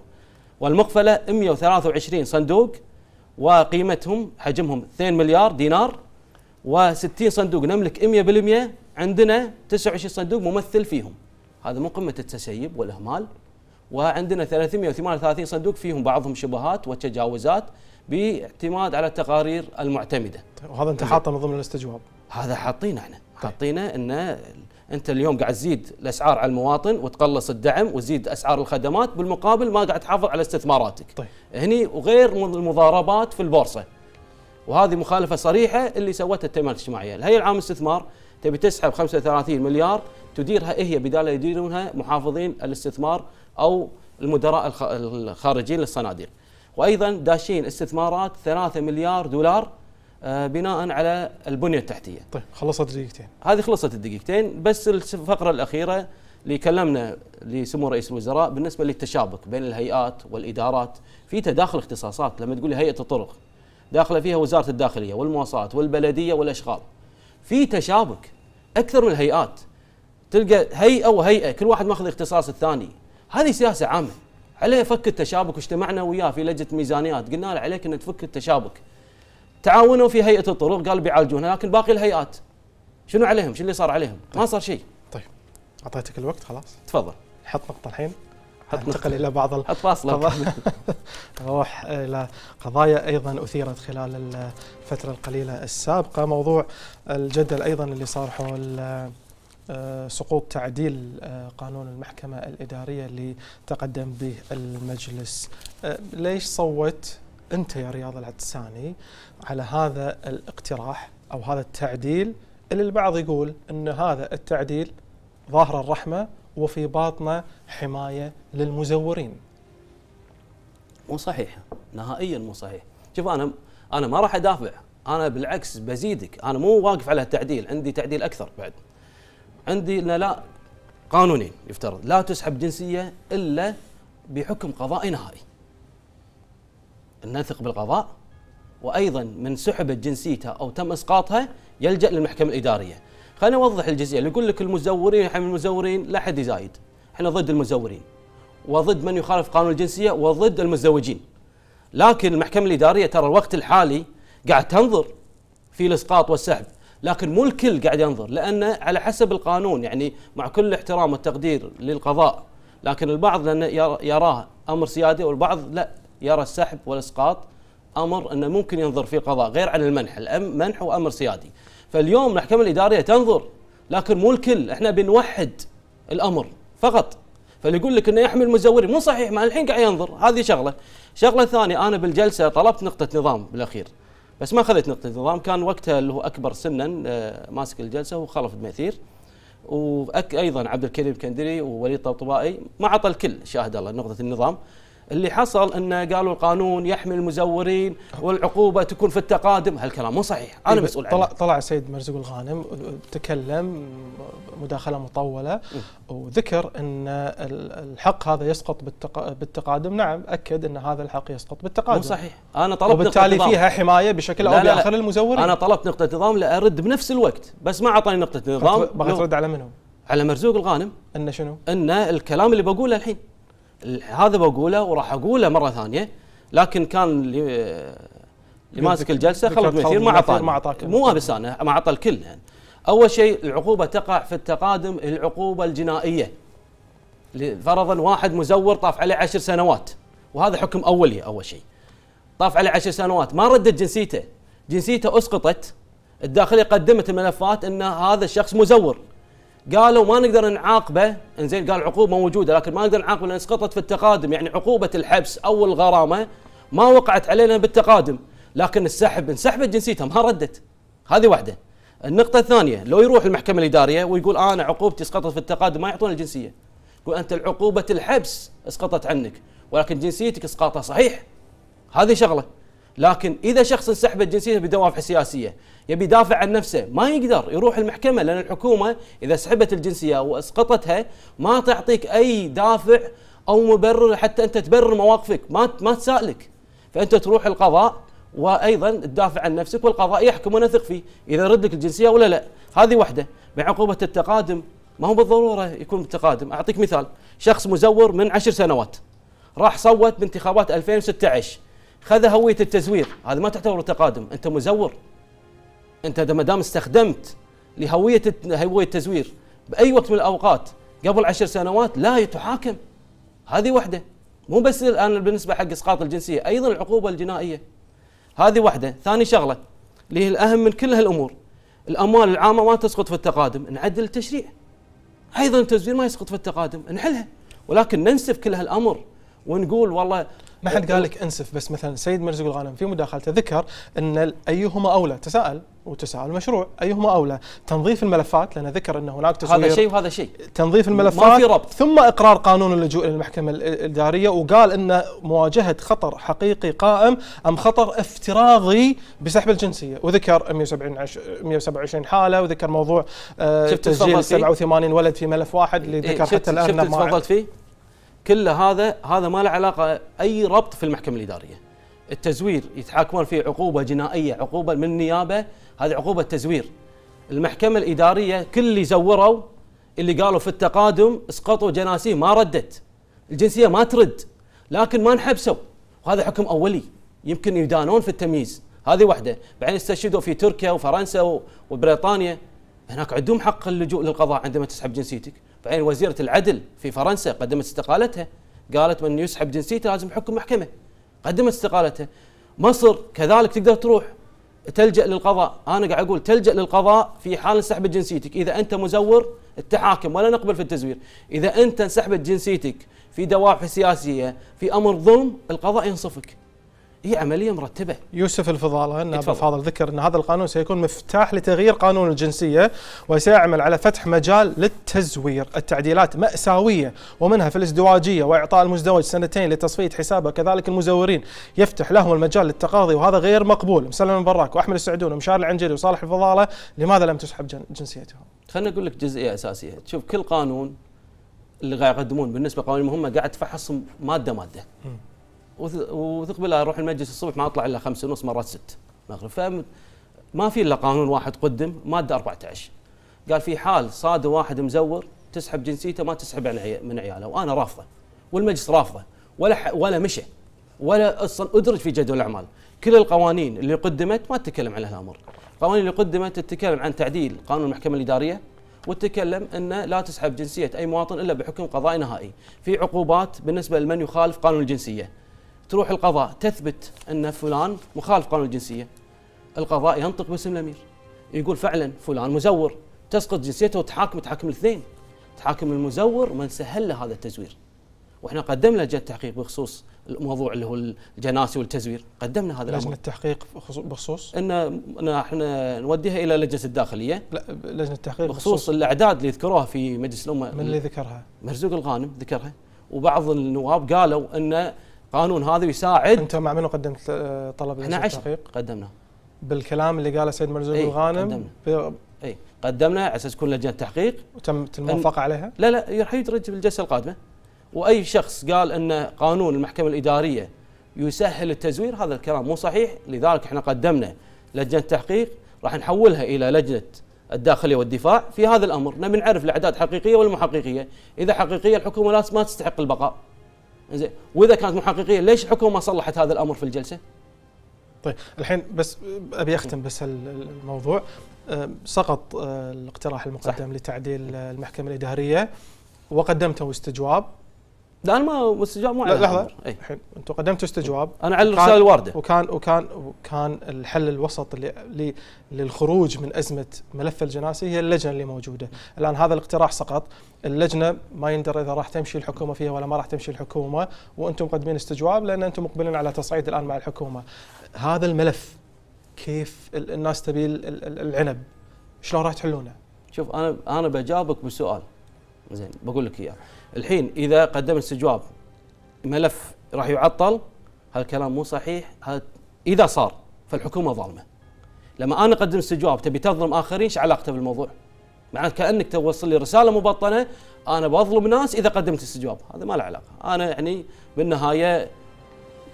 والمقفلة 123 صندوق وقيمتهم حجمهم 2 مليار دينار و60 صندوق نملك 100% عندنا 29 صندوق ممثل فيهم هذا مو قمة التسيب والإهمال وعندنا 338 صندوق فيهم بعضهم شبهات وتجاوزات باعتماد على التقارير المعتمدة وهذا انت حاطه من ضمن الاستجواب هذا حاطينه احنا طيب. حاطينه ان انت اليوم قاعد تزيد الاسعار على المواطن وتقلص الدعم وتزيد اسعار الخدمات بالمقابل ما قاعد تحافظ على استثماراتك طيب. هني وغير المضاربات في البورصه وهذه مخالفه صريحه اللي سوتها التنميه الاجتماعيه الهيئه العامه للاستثمار تبي تسحب 35 مليار تديرها هي بدال يديرونها محافظين الاستثمار او المدراء الخارجين للصناديق وايضا داشين استثمارات 3 مليار دولار آه، بناء على البنيه التحتيه. طيب خلصت الدقيقتين. هذه خلصت الدقيقتين بس الفقره الاخيره اللي كلمنا لسمو رئيس الوزراء بالنسبه للتشابك بين الهيئات والادارات في تداخل اختصاصات لما تقول هيئه الطرق داخله فيها وزاره الداخليه والمواصلات والبلديه والاشغال. في تشابك اكثر من الهيئات تلقى هيئه وهيئه كل واحد ماخذ اختصاص الثاني. هذه سياسه عامه. عليه فك التشابك واجتمعنا وياه في لجنه ميزانيات قلنا له عليك ان تفك التشابك. تعاونوا في هيئه الطرق قال بيعالجونها لكن باقي الهيئات شنو عليهم؟ شنو اللي صار عليهم؟ طيب. ما صار شيء. طيب اعطيتك الوقت خلاص؟ تفضل. حط نقطه الحين انتقل الى بعض ال... فاصلة نروح الى قضايا ايضا اثيرت خلال الفتره القليله السابقه موضوع الجدل ايضا اللي صار حول آه، سقوط تعديل آه، قانون المحكمه الاداريه اللي تقدم به المجلس آه، ليش صوت انت يا رياض العدساني على هذا الاقتراح او هذا التعديل اللي البعض يقول ان هذا التعديل ظاهر الرحمه وفي باطنه حمايه للمزورين. مو صحيح نهائيا مو صحيح، شوف انا انا ما راح ادافع، انا بالعكس بزيدك، انا مو واقف على التعديل، عندي تعديل اكثر بعد. عندي لا قانوني يفترض لا تسحب جنسيه الا بحكم قضائي نهائي. أن نثق بالقضاء وأيضا من سحبت جنسيته أو تم إسقاطها يلجأ للمحكمة الإدارية خليني أوضح الجزئية اللي يقول لك المزورين احنا المزورين لا حد يزايد احنا ضد المزورين وضد من يخالف قانون الجنسية وضد المزوجين. لكن المحكمة الإدارية ترى الوقت الحالي قاعد تنظر في الإسقاط والسحب لكن مو الكل قاعد ينظر لأن على حسب القانون يعني مع كل احترام والتقدير للقضاء لكن البعض لأنه يراه أمر سيادي والبعض لا يرى السحب والاسقاط امر انه ممكن ينظر فيه قضاء غير عن المنح، المنح هو امر سيادي. فاليوم المحكمه الاداريه تنظر لكن مو الكل، احنا بنوحد الامر فقط. فاللي يقول لك انه يحمل مزورين مو صحيح ما الحين قاعد ينظر، هذه شغله. شغله ثانيه انا بالجلسه طلبت نقطه نظام بالاخير. بس ما خذيت نقطه نظام، كان وقتها اللي هو اكبر سنا آه، ماسك الجلسه هو خلف المثير. وايضا عبد الكريم كندري ووليد طبطبائي ما عطى الكل شاهد الله نقطه النظام اللي حصل انه قالوا القانون يحمي المزورين والعقوبه تكون في التقادم هالكلام مو صحيح انا إيه مسؤول طلع عنه. طلع السيد مرزوق الغانم تكلم مداخله مطوله وذكر ان الحق هذا يسقط بالتق... بالتقادم نعم اكد ان هذا الحق يسقط بالتقادم مو صحيح انا طلبت وبالتالي نقطة فيها حمايه بشكل او باخر المزورين انا طلبت نقطه نظام لارد بنفس الوقت بس ما اعطاني نقطه نظام بغيت ترد على منو على مرزوق الغانم انه شنو انه الكلام اللي بقوله الحين هذا بقوله وراح اقوله مره ثانيه لكن كان اللي ماسك الجلسه خالد مثير ما اعطاك مو بس انا ما اعطى الكل يعني اول شيء العقوبه تقع في التقادم العقوبه الجنائيه فرضا واحد مزور طاف عليه عشر سنوات وهذا حكم اولي اول شيء طاف عليه عشر سنوات ما ردت جنسيته جنسيته اسقطت الداخليه قدمت الملفات ان هذا الشخص مزور قالوا ما نقدر نعاقبه انزين قال عقوبه موجوده لكن ما نقدر نعاقبه لان سقطت في التقادم يعني عقوبه الحبس او الغرامه ما وقعت علينا بالتقادم لكن السحب انسحبت جنسيتها ما ردت هذه واحده النقطة الثانية لو يروح المحكمة الإدارية ويقول أنا عقوبتي سقطت في التقادم ما يعطون الجنسية يقول أنت عقوبة الحبس سقطت عنك ولكن جنسيتك اسقاطها صحيح هذه شغله لكن اذا شخص انسحبت جنسيته بدوافع سياسيه يبي يدافع عن نفسه ما يقدر يروح المحكمه لان الحكومه اذا سحبت الجنسيه واسقطتها ما تعطيك اي دافع او مبرر حتى انت تبرر مواقفك ما ما تسالك فانت تروح القضاء وايضا تدافع عن نفسك والقضاء يحكم ونثق فيه اذا رد لك الجنسيه ولا لا هذه واحده بعقوبه التقادم ما هو بالضروره يكون متقادم اعطيك مثال شخص مزور من عشر سنوات راح صوت بانتخابات 2016 خذ هويه التزوير هذا ما تعتبر تقادم انت مزور انت ما دام استخدمت لهويه هويه التزوير باي وقت من الاوقات قبل عشر سنوات لا يتحاكم هذه واحده مو بس الان بالنسبه حق اسقاط الجنسيه ايضا العقوبه الجنائيه هذه واحده ثاني شغله اللي هي الاهم من كل هالامور الاموال العامه ما تسقط في التقادم نعدل التشريع ايضا التزوير ما يسقط في التقادم نحلها ولكن ننسف كل هالامر ونقول والله ما حد قال لك انسف بس مثلا سيد مرزق الغانم في مداخلته ذكر ان ايهما اولى تساءل وتساءل المشروع ايهما اولى تنظيف الملفات لان ذكر ان هناك تصوير هذا شيء وهذا شيء تنظيف الملفات ما في ربط ثم اقرار قانون اللجوء الى المحكمه الاداريه وقال ان مواجهه خطر حقيقي قائم ام خطر افتراضي بسحب الجنسيه وذكر 170 127 حاله وذكر موضوع آه، تسجيل 87 ولد في ملف واحد اللي إيه، ذكر حتى الارنب شفت تفضلت فيه؟ كل هذا هذا ما له علاقه اي ربط في المحكمه الاداريه التزوير يتحاكمون فيه عقوبه جنائيه عقوبه من النيابه هذه عقوبه تزوير المحكمه الاداريه كل اللي زوروا اللي قالوا في التقادم اسقطوا جناسيه ما ردت الجنسيه ما ترد لكن ما انحبسوا وهذا حكم اولي يمكن يدانون في التمييز هذه واحده بعدين استشهدوا في تركيا وفرنسا وبريطانيا هناك عندهم حق اللجوء للقضاء عندما تسحب جنسيتك بعدين وزيره العدل في فرنسا قدمت استقالتها قالت من يسحب جنسيته لازم يحكم محكمه قدمت استقالتها مصر كذلك تقدر تروح تلجا للقضاء انا قاعد اقول تلجا للقضاء في حال انسحبت جنسيتك اذا انت مزور التحاكم ولا نقبل في التزوير اذا انت انسحبت جنسيتك في دوافع سياسيه في امر ظلم القضاء ينصفك هي عمليه مرتبه يوسف الفضاله النائب الفاضل ذكر ان هذا القانون سيكون مفتاح لتغيير قانون الجنسيه وسيعمل على فتح مجال للتزوير، التعديلات ماساويه ومنها في الازدواجيه واعطاء المزدوج سنتين لتصفيه حسابه كذلك المزورين يفتح لهم المجال للتقاضي وهذا غير مقبول، مسلم براك واحمد السعدون ومشار العنجري وصالح الفضاله لماذا لم تسحب جنسيتهم؟ خليني اقول لك جزئيه اساسيه، شوف كل قانون اللي قاعد يقدمون بالنسبه لقوانين مهمه قاعد تفحصهم ماده ماده. م. وتقبلها اروح المجلس الصبح ما اطلع الا خمسة ونص مرات ست مغرب فما في الا قانون واحد قدم ماده 14 قال في حال صاد واحد مزور تسحب جنسيته ما تسحب من عياله وانا رافضه والمجلس رافضه ولا ولا مشى ولا اصلا ادرج في جدول الاعمال كل القوانين اللي قدمت ما تتكلم عن الامر القوانين اللي قدمت تتكلم عن تعديل قانون المحكمه الاداريه وتتكلم ان لا تسحب جنسيه اي مواطن الا بحكم قضائي نهائي في عقوبات بالنسبه لمن يخالف قانون الجنسيه تروح القضاء تثبت ان فلان مخالف قانون الجنسيه القضاء ينطق باسم الامير يقول فعلا فلان مزور تسقط جنسيته وتحاكم تحاكم الاثنين تحاكم المزور ومن سهل له هذا التزوير واحنا قدمنا لجنه التحقيق بخصوص الموضوع اللي هو الجناسي والتزوير قدمنا هذا الامر لجنه التحقيق بخصوص ان احنا نوديها الى لجنه الداخليه لا لجنه التحقيق بخصوص, بخصوص الاعداد اللي ذكروها في مجلس الامه من اللي ذكرها؟ مرزوق الغانم ذكرها وبعض النواب قالوا ان قانون هذا يساعد انت مع منو قدمت آه، طلب احنا قدمنا قدمناه بالكلام اللي قاله السيد مرزوق ايه الغانم قدمنا اي قدمنا على اساس تكون لجنه تحقيق وتمت الموافقه عليها؟ لا لا راح يدرج بالجلسه القادمه واي شخص قال ان قانون المحكمه الاداريه يسهل التزوير هذا الكلام مو صحيح لذلك احنا قدمنا لجنه تحقيق راح نحولها الى لجنه الداخليه والدفاع في هذا الامر نبي نعرف الاعداد حقيقيه ولا مو حقيقيه اذا حقيقيه الحكومه ما تستحق البقاء زين واذا كانت محققيه ليش الحكومه ما صلحت هذا الامر في الجلسه؟ طيب الحين بس ابي اختم بس الموضوع سقط أه، الاقتراح المقدم صح. لتعديل المحكمه الاداريه وقدمته استجواب لا انا ما استجواب مو على لحظه إيه. الحين انتم قدمتوا استجواب انا على الرساله الوارده وكان وكان وكان الحل الوسط اللي للخروج من ازمه ملف الجناسي هي اللجنه اللي موجوده، الان هذا الاقتراح سقط، اللجنه ما يندر اذا راح تمشي الحكومه فيها ولا ما راح تمشي الحكومه، وانتم مقدمين استجواب لان انتم مقبلين على تصعيد الان مع الحكومه. هذا الملف كيف الناس تبي العنب؟ شلون راح تحلونه؟ شوف انا انا بجاوبك بسؤال زين بقول لك اياه. الحين اذا قدم استجواب ملف راح يعطل هذا الكلام مو صحيح هذا اذا صار فالحكومه ظالمه لما انا اقدم استجواب تبي تظلم اخرين ايش علاقته بالموضوع؟ معناته كانك توصل لي رساله مبطنه انا بظلم ناس اذا قدمت استجواب هذا ما له علاقه انا يعني بالنهايه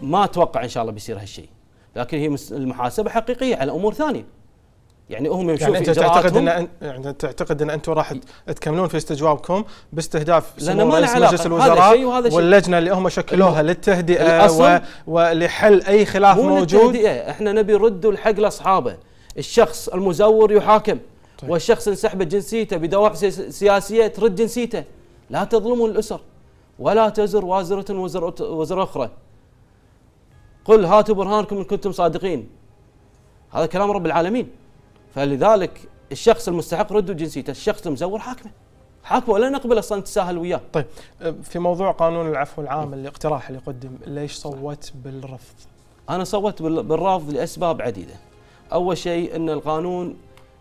ما اتوقع ان شاء الله بيصير هالشيء لكن هي المحاسبه حقيقيه على امور ثانيه يعني هم يمشون يعني في انت تعتقد ان يعني تعتقد ان انتم راح تكملون في استجوابكم باستهداف سمو رئيس مجلس الوزراء واللجنه اللي هم شكلوها للتهدئه ولحل اي خلاف مو موجود للتهدئة. احنا نبي رد الحق لاصحابه الشخص المزور يحاكم طيب. والشخص انسحبت جنسيته بدوافع سياسيه ترد جنسيته لا تظلموا الاسر ولا تزر وازره وزر, وزر اخرى قل هاتوا برهانكم ان كنتم صادقين هذا كلام رب العالمين فلذلك الشخص المستحق رد جنسيته الشخص المزور حاكمه حاكمه ولا نقبل اصلا نتساهل وياه طيب أه، في موضوع قانون العفو العام إيه. الاقتراح اللي قدم ليش صوت بالرفض انا صوت بالرفض لاسباب عديده اول شيء ان القانون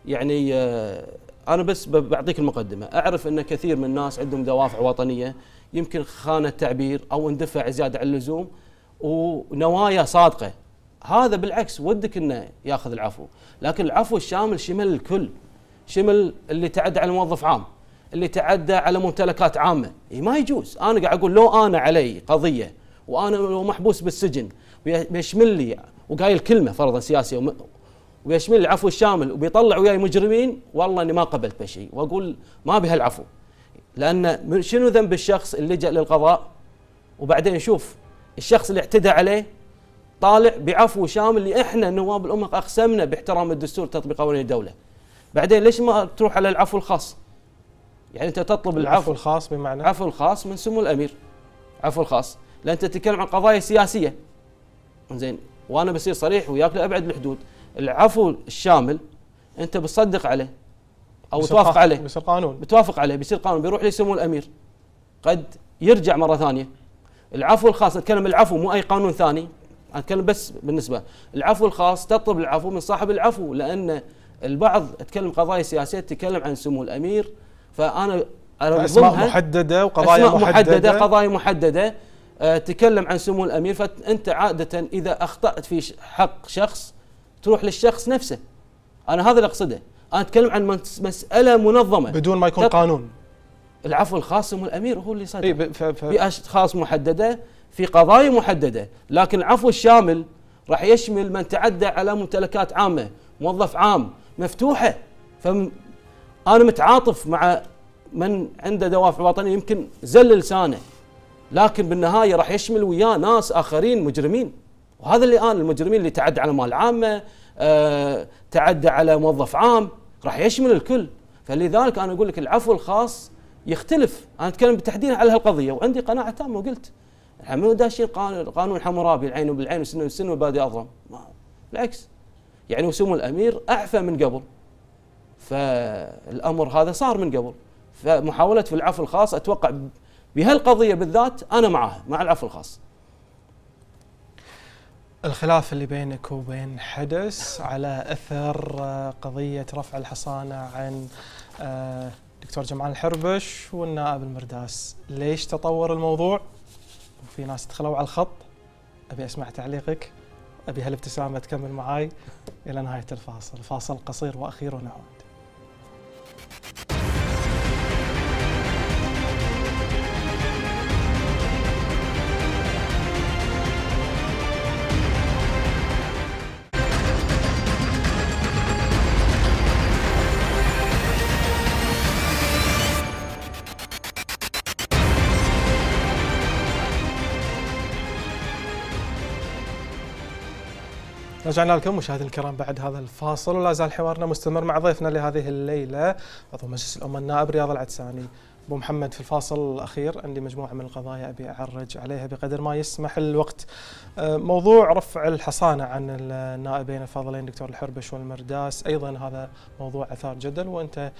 يعني أه، انا بس بعطيك المقدمه اعرف ان كثير من الناس عندهم دوافع وطنيه يمكن خانه تعبير او اندفع زياده عن اللزوم ونوايا صادقه هذا بالعكس ودك انه ياخذ العفو لكن العفو الشامل شمل الكل شمل اللي تعدى على موظف عام اللي تعدى على ممتلكات عامه إيه ما يجوز انا قاعد اقول لو انا علي قضيه وانا لو محبوس بالسجن ويشمل لي وقايل كلمه فرضا سياسيه ويشمل العفو الشامل وبيطلع وياي مجرمين والله اني ما قبلت بشيء واقول ما بها العفو لان شنو ذنب الشخص اللي لجا للقضاء وبعدين يشوف الشخص اللي اعتدى عليه طالع بعفو شامل اللي احنا نواب الامم اقسمنا باحترام الدستور تطبيق قوانين الدوله. بعدين ليش ما تروح على العفو الخاص؟ يعني انت تطلب العفو, العفو الخاص بمعنى عفو الخاص من سمو الامير. عفو الخاص، لان انت تتكلم عن قضايا سياسيه. زين وانا بصير صريح وياك لابعد الحدود، العفو الشامل انت بتصدق عليه او توافق عليه بيصير قانون بتوافق عليه بيصير قانون بيروح لسمو الامير قد يرجع مره ثانيه العفو الخاص نتكلم العفو مو اي قانون ثاني اتكلم بس بالنسبه العفو الخاص تطلب العفو من صاحب العفو لان البعض اتكلم قضايا سياسيه تتكلم عن سمو الامير فانا اسماء محدده وقضايا أسماء محدده, قضايا محدده آه، تكلم عن سمو الامير فانت عاده اذا اخطات في حق شخص تروح للشخص نفسه انا هذا اللي اقصده انا اتكلم عن مساله منظمه بدون ما يكون قانون العفو الخاص سمو الامير هو اللي صدر باشخاص محدده في قضايا محدده لكن العفو الشامل راح يشمل من تعدى على ممتلكات عامه موظف عام مفتوحه ف انا متعاطف مع من عنده دوافع وطنيه يمكن زل لسانه لكن بالنهايه راح يشمل وياه ناس اخرين مجرمين وهذا اللي انا المجرمين اللي تعدى على مال عامه آه، تعدى على موظف عام راح يشمل الكل فلذلك انا اقول لك العفو الخاص يختلف انا اتكلم بالتحديد على هالقضيه وعندي قناعه تامه وقلت منو وده قانون قانون حمورابي العين بالعين والسن بالسن والبادي اظلم بالعكس يعني وسمو الامير اعفى من قبل فالامر هذا صار من قبل فمحاوله في العفو الخاص اتوقع بهالقضيه بالذات انا معها مع العفو الخاص الخلاف اللي بينك وبين حدث على اثر آه، قضيه رفع الحصانه عن آه، دكتور جمعان الحربش والنائب المرداس ليش تطور الموضوع في ناس دخلوا على الخط ابي اسمع تعليقك ابي هالابتسامه تكمل معاي الى نهايه الفاصل فاصل قصير واخير ونعود رجعنا لكم مشاهدينا الكرام بعد هذا الفاصل ولا زال حوارنا مستمر مع ضيفنا لهذه الليله عضو مجلس الامه النائب رياض العدساني ابو محمد في الفاصل الاخير عندي مجموعه من القضايا ابي اعرج عليها بقدر ما يسمح الوقت آه، موضوع رفع الحصانه عن النائبين الفاضلين دكتور الحربش والمرداس ايضا هذا موضوع اثار جدل وانت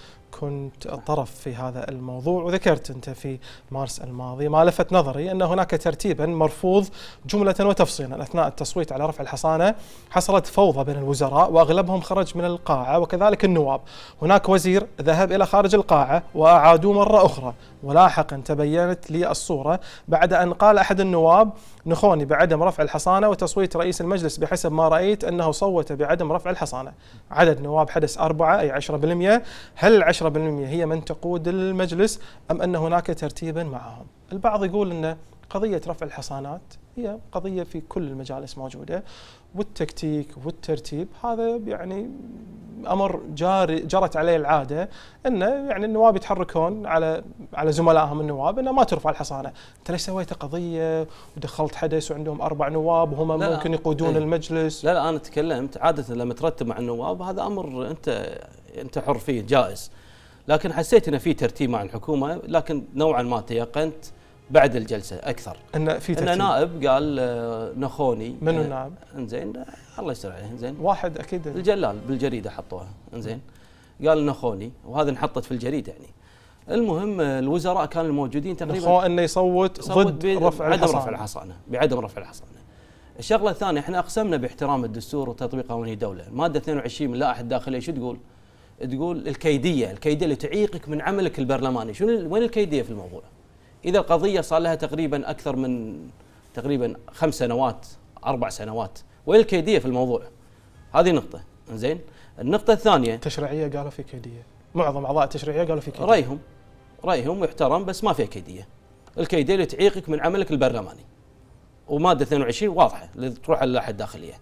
كنت طرف في هذا الموضوع وذكرت أنت في مارس الماضي ما لفت نظري أن هناك ترتيبا مرفوض جملة وتفصيلا أثناء التصويت على رفع الحصانة حصلت فوضى بين الوزراء وأغلبهم خرج من القاعة وكذلك النواب هناك وزير ذهب إلى خارج القاعة وأعادوه مرة أخرى ولاحقا تبينت لي الصورة بعد أن قال أحد النواب نخوني بعدم رفع الحصانة وتصويت رئيس المجلس بحسب ما رأيت أنه صوت بعدم رفع الحصانة عدد نواب حدث أربعة أي 10% هل 10% هي من تقود المجلس أم أن هناك ترتيبا معهم البعض يقول أن قضية رفع الحصانات هي قضية في كل المجالس موجودة والتكتيك والترتيب هذا يعني امر جاري جرت عليه العاده انه يعني النواب يتحركون على على زملائهم النواب انه ما ترفع الحصانه، انت ليش سويت قضيه ودخلت حدث وعندهم اربع نواب وهم ممكن إيه. يقودون المجلس؟ لا لا انا تكلمت عاده لما ترتب مع النواب هذا امر انت انت حر فيه جائز. لكن حسيت انه في ترتيب مع الحكومه لكن نوعا ما تيقنت بعد الجلسه اكثر ان في ترتيب. ان نائب قال آه، نخوني من النائب؟ إيه، انزين آه، الله يستر عليه انزين واحد اكيد الجلال بالجريده حطوها انزين قال نخوني وهذا انحطت في الجريده يعني المهم آه، الوزراء كانوا الموجودين تقريبا نخو انه يصوت ضد رفع عدم رفع الحصانه بعدم رفع الحصانه الشغله الثانيه احنا اقسمنا باحترام الدستور وتطبيق قوانين الدوله الماده 22 من لائحه الداخليه شو تقول؟ تقول الكيديه الكيديه اللي تعيقك من عملك البرلماني شنو وين الكيديه في الموضوع؟ إذا القضية صار لها تقريبا أكثر من تقريبا خمس سنوات أربع سنوات وين الكيدية في الموضوع هذه نقطة زين النقطة الثانية تشريعية قالوا في كيدية معظم أعضاء التشريعية قالوا في كيدية رأيهم رأيهم يحترم بس ما فيها كيدية الكيدية اللي تعيقك من عملك البرلماني ومادة 22 واضحة اللي تروح على اللائحة الداخلية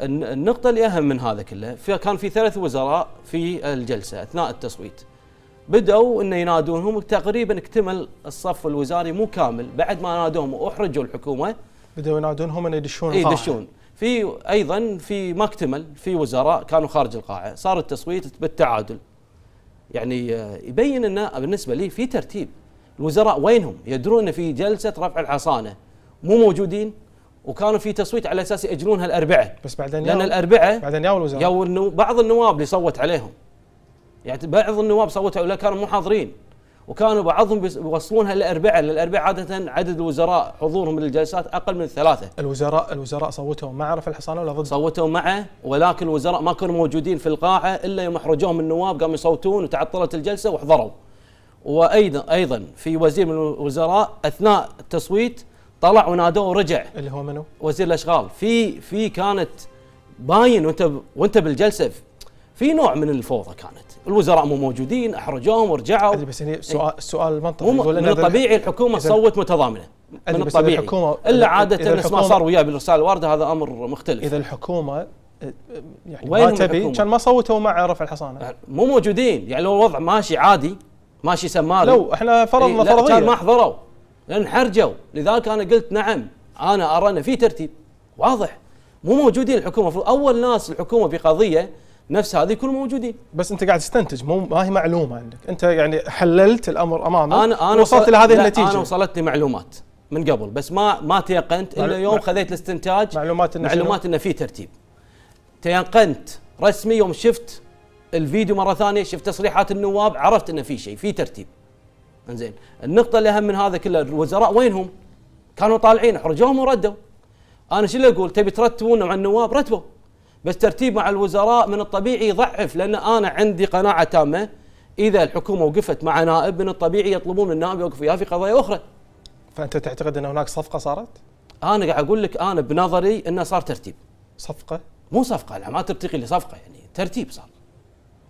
النقطة اللي أهم من هذا كله كان في ثلاث وزراء في الجلسة أثناء التصويت بدأوا أن ينادونهم تقريبا اكتمل الصف الوزاري مو كامل بعد ما نادوهم وأحرجوا الحكومة بدأوا ينادونهم أن يدشون يدشون في أيضا في ما اكتمل في وزراء كانوا خارج القاعة صار التصويت بالتعادل يعني آه، يبين أنه بالنسبة لي في ترتيب الوزراء وينهم يدرون في جلسة رفع الحصانة مو موجودين وكانوا في تصويت على اساس ياجلونها الاربعه بس بعدين لان الاربعه بعدين ياو الوزراء ياو بعض النواب اللي صوت عليهم يعني بعض النواب صوتوا لا كانوا مو حاضرين وكانوا بعضهم بيوصلونها للاربعاء، للاربعاء عاده عدد الوزراء حضورهم للجلسات اقل من الثلاثه. الوزراء الوزراء صوتوا مع رفع الحصانه ولا ضد؟ صوتوا معه ولكن الوزراء ما كانوا موجودين في القاعه الا يوم احرجوهم النواب قاموا يصوتون وتعطلت الجلسه وحضروا. وايضا ايضا في وزير من الوزراء اثناء التصويت طلع ونادوه ورجع. اللي هو منو؟ وزير الاشغال، في في كانت باين وانت وانت بالجلسه في نوع من الفوضى كانت الوزراء مو موجودين احرجوهم ورجعوا بس هنا سؤال السؤال المنطقي يقول من الطبيعي الحكومه تصوت متضامنه من الطبيعي الحكومة الا عاده نفس ما صار وياه بالرساله الوارده هذا امر مختلف اذا الحكومه آه، يعني ما تبي كان ما صوتوا مع رفع الحصانه مو موجودين يعني لو الوضع ماشي عادي ماشي سماري لو احنا فرضنا إيه، فرضيه كان ما حضروا لان حرجوا لذلك انا قلت نعم انا ارى ان في ترتيب واضح مو موجودين الحكومه اول ناس الحكومه في قضيه نفس هذه يكونوا موجودين بس انت قاعد تستنتج مو ما هي معلومه عندك انت يعني حللت الامر امامك انا انا وصلت الى هذه النتيجه انا وصلتني معلومات من قبل بس ما ما تيقنت الا يوم مع خذيت الاستنتاج معلومات انه معلومات انه في ترتيب تيقنت رسمي يوم شفت الفيديو مره ثانيه شفت تصريحات النواب عرفت انه في شيء في ترتيب انزين النقطه الاهم من هذا كله الوزراء وينهم كانوا طالعين احرجوهم وردوا انا شو اللي اقول تبي ترتبون مع النواب رتبوا بس ترتيب مع الوزراء من الطبيعي يضعف لان انا عندي قناعه تامه اذا الحكومه وقفت مع نائب من الطبيعي يطلبون من النائب يوقف وياه في قضايا اخرى. فانت تعتقد ان هناك صفقه صارت؟ انا قاعد اقول لك انا بنظري انه صار ترتيب. صفقه؟ مو صفقه لا ما ترتقي لصفقه يعني ترتيب صار.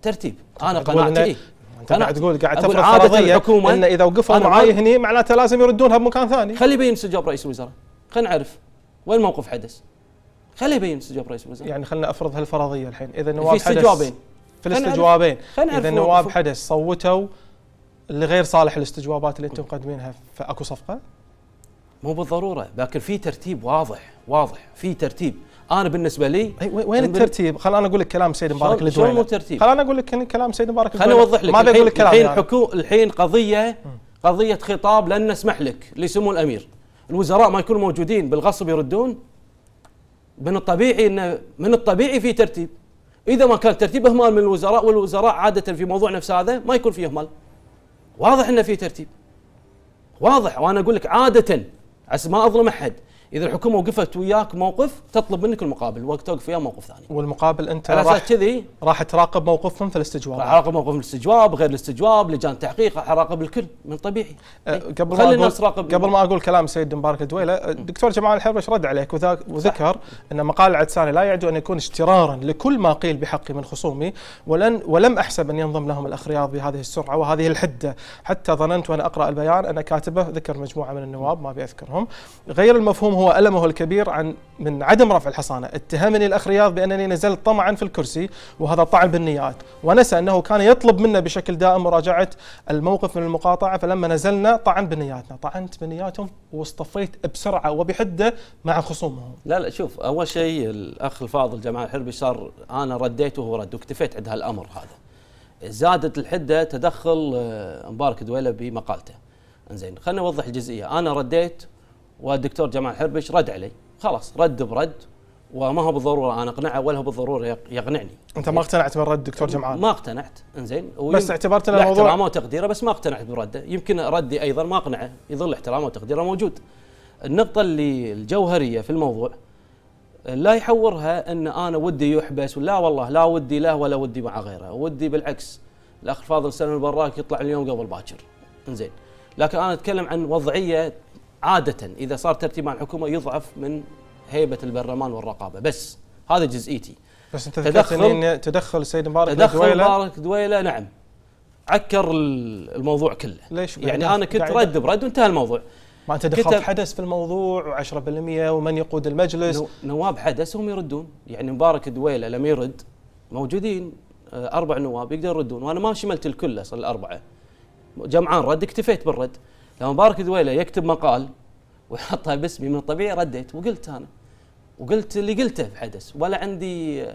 ترتيب انا قناعتي إيه؟ انت قاعد تقول قاعد تفرض عادة الحكومه ان اذا وقفوا معاي هني معناته لازم يردونها بمكان ثاني. خلي يبين استجاب رئيس الوزراء خلينا نعرف وين موقف حدث. خليه يبين استجواب رئيس الوزراء يعني خلينا افرض هالفرضيه الحين اذا نواب في استجوابين في الاستجوابين اذا نواب حدث صوتوا لغير صالح الاستجوابات اللي انتم مقدمينها فاكو صفقه؟ مو بالضروره لكن في ترتيب واضح واضح في ترتيب انا بالنسبه لي وين الترتيب؟ خل انا اقول لك كلام سيد مبارك لدوينه شلون مو ترتيب؟ خل انا اقول لك كلام سيد مبارك خليني اوضح لك ما بقول لك كلام الحين يعني. الحين قضيه قضيه خطاب لن نسمح لك لسمو الامير الوزراء ما يكونوا موجودين بالغصب يردون من الطبيعي ان من الطبيعي في ترتيب اذا ما كان ترتيب اهمال من الوزراء والوزراء عاده في موضوع نفس هذا ما يكون فيه اهمال واضح انه في ترتيب واضح وانا اقول لك عاده عسى ما اظلم احد اذا الحكومه وقفت وياك موقف تطلب منك المقابل وقت توقف وياه موقف ثاني والمقابل انت على اساس كذي راح تراقب موقفهم في الاستجواب راح اراقب موقفهم في الاستجواب غير الاستجواب لجان تحقيق راح اراقب الكل من طبيعي أه إيه. قبل خلي الناس راقب قبل ما اقول كلام سيد مبارك الدويله الدكتور أه، جمال الحربش رد عليك وذكر ان مقال العدساني لا يعدو ان يكون اجترارا لكل ما قيل بحقي من خصومي ولن ولم احسب ان ينضم لهم الاخرياض بهذه السرعه وهذه الحده حتى ظننت وانا اقرا البيان ان كاتبه ذكر مجموعه من النواب ما بيذكرهم غير المفهوم هو ألمه الكبير عن من عدم رفع الحصانة اتهمني الأخ رياض بأنني نزلت طمعا في الكرسي وهذا طعن بالنيات ونسى أنه كان يطلب منا بشكل دائم مراجعة الموقف من المقاطعة فلما نزلنا طعن بنياتنا طعنت بنياتهم واصطفيت بسرعة وبحدة مع خصومهم لا لا شوف أول شيء الأخ الفاضل جمال الحربي صار أنا رديته رد واكتفيت عند هالأمر هذا زادت الحدة تدخل آه، مبارك دويلة بمقالته زين خليني اوضح الجزئيه انا رديت والدكتور جمال حربش رد علي خلاص رد برد وما هو بالضروره انا اقنعه ولا هو بالضروره يقنعني انت ما اقتنعت برد دكتور جمعان ما اقتنعت انزين بس اعتبرت ان الموضوع احترامه وتقديره بس ما اقتنعت برده يمكن ردي ايضا ما اقنعه يظل احترامه وتقديره موجود النقطه اللي الجوهريه في الموضوع لا يحورها ان انا ودي يحبس ولا والله لا ودي له ولا ودي مع غيره ودي بالعكس الاخ فاضل سلم البراك يطلع اليوم قبل باكر انزين لكن انا اتكلم عن وضعيه عادة إذا صار ترتيب مع الحكومة يضعف من هيبة البرلمان والرقابة بس هذا جزئيتي بس انت تدخل ان تدخل السيد مبارك تدخل دويلة مبارك دويلة نعم عكر الموضوع كله ليش يعني انا كنت رد برد وانتهى الموضوع ما انت دخلت حدث في الموضوع و10% ومن يقود المجلس نواب حدث هم يردون يعني مبارك دويله لم يرد موجودين آه، اربع نواب يقدر يردون وانا ما شملت الكل اصلا الاربعه جمعان رد اكتفيت بالرد لما مبارك دويله يكتب مقال ويحطها باسمي من الطبيعي رديت وقلت انا وقلت اللي قلته في حدس ولا عندي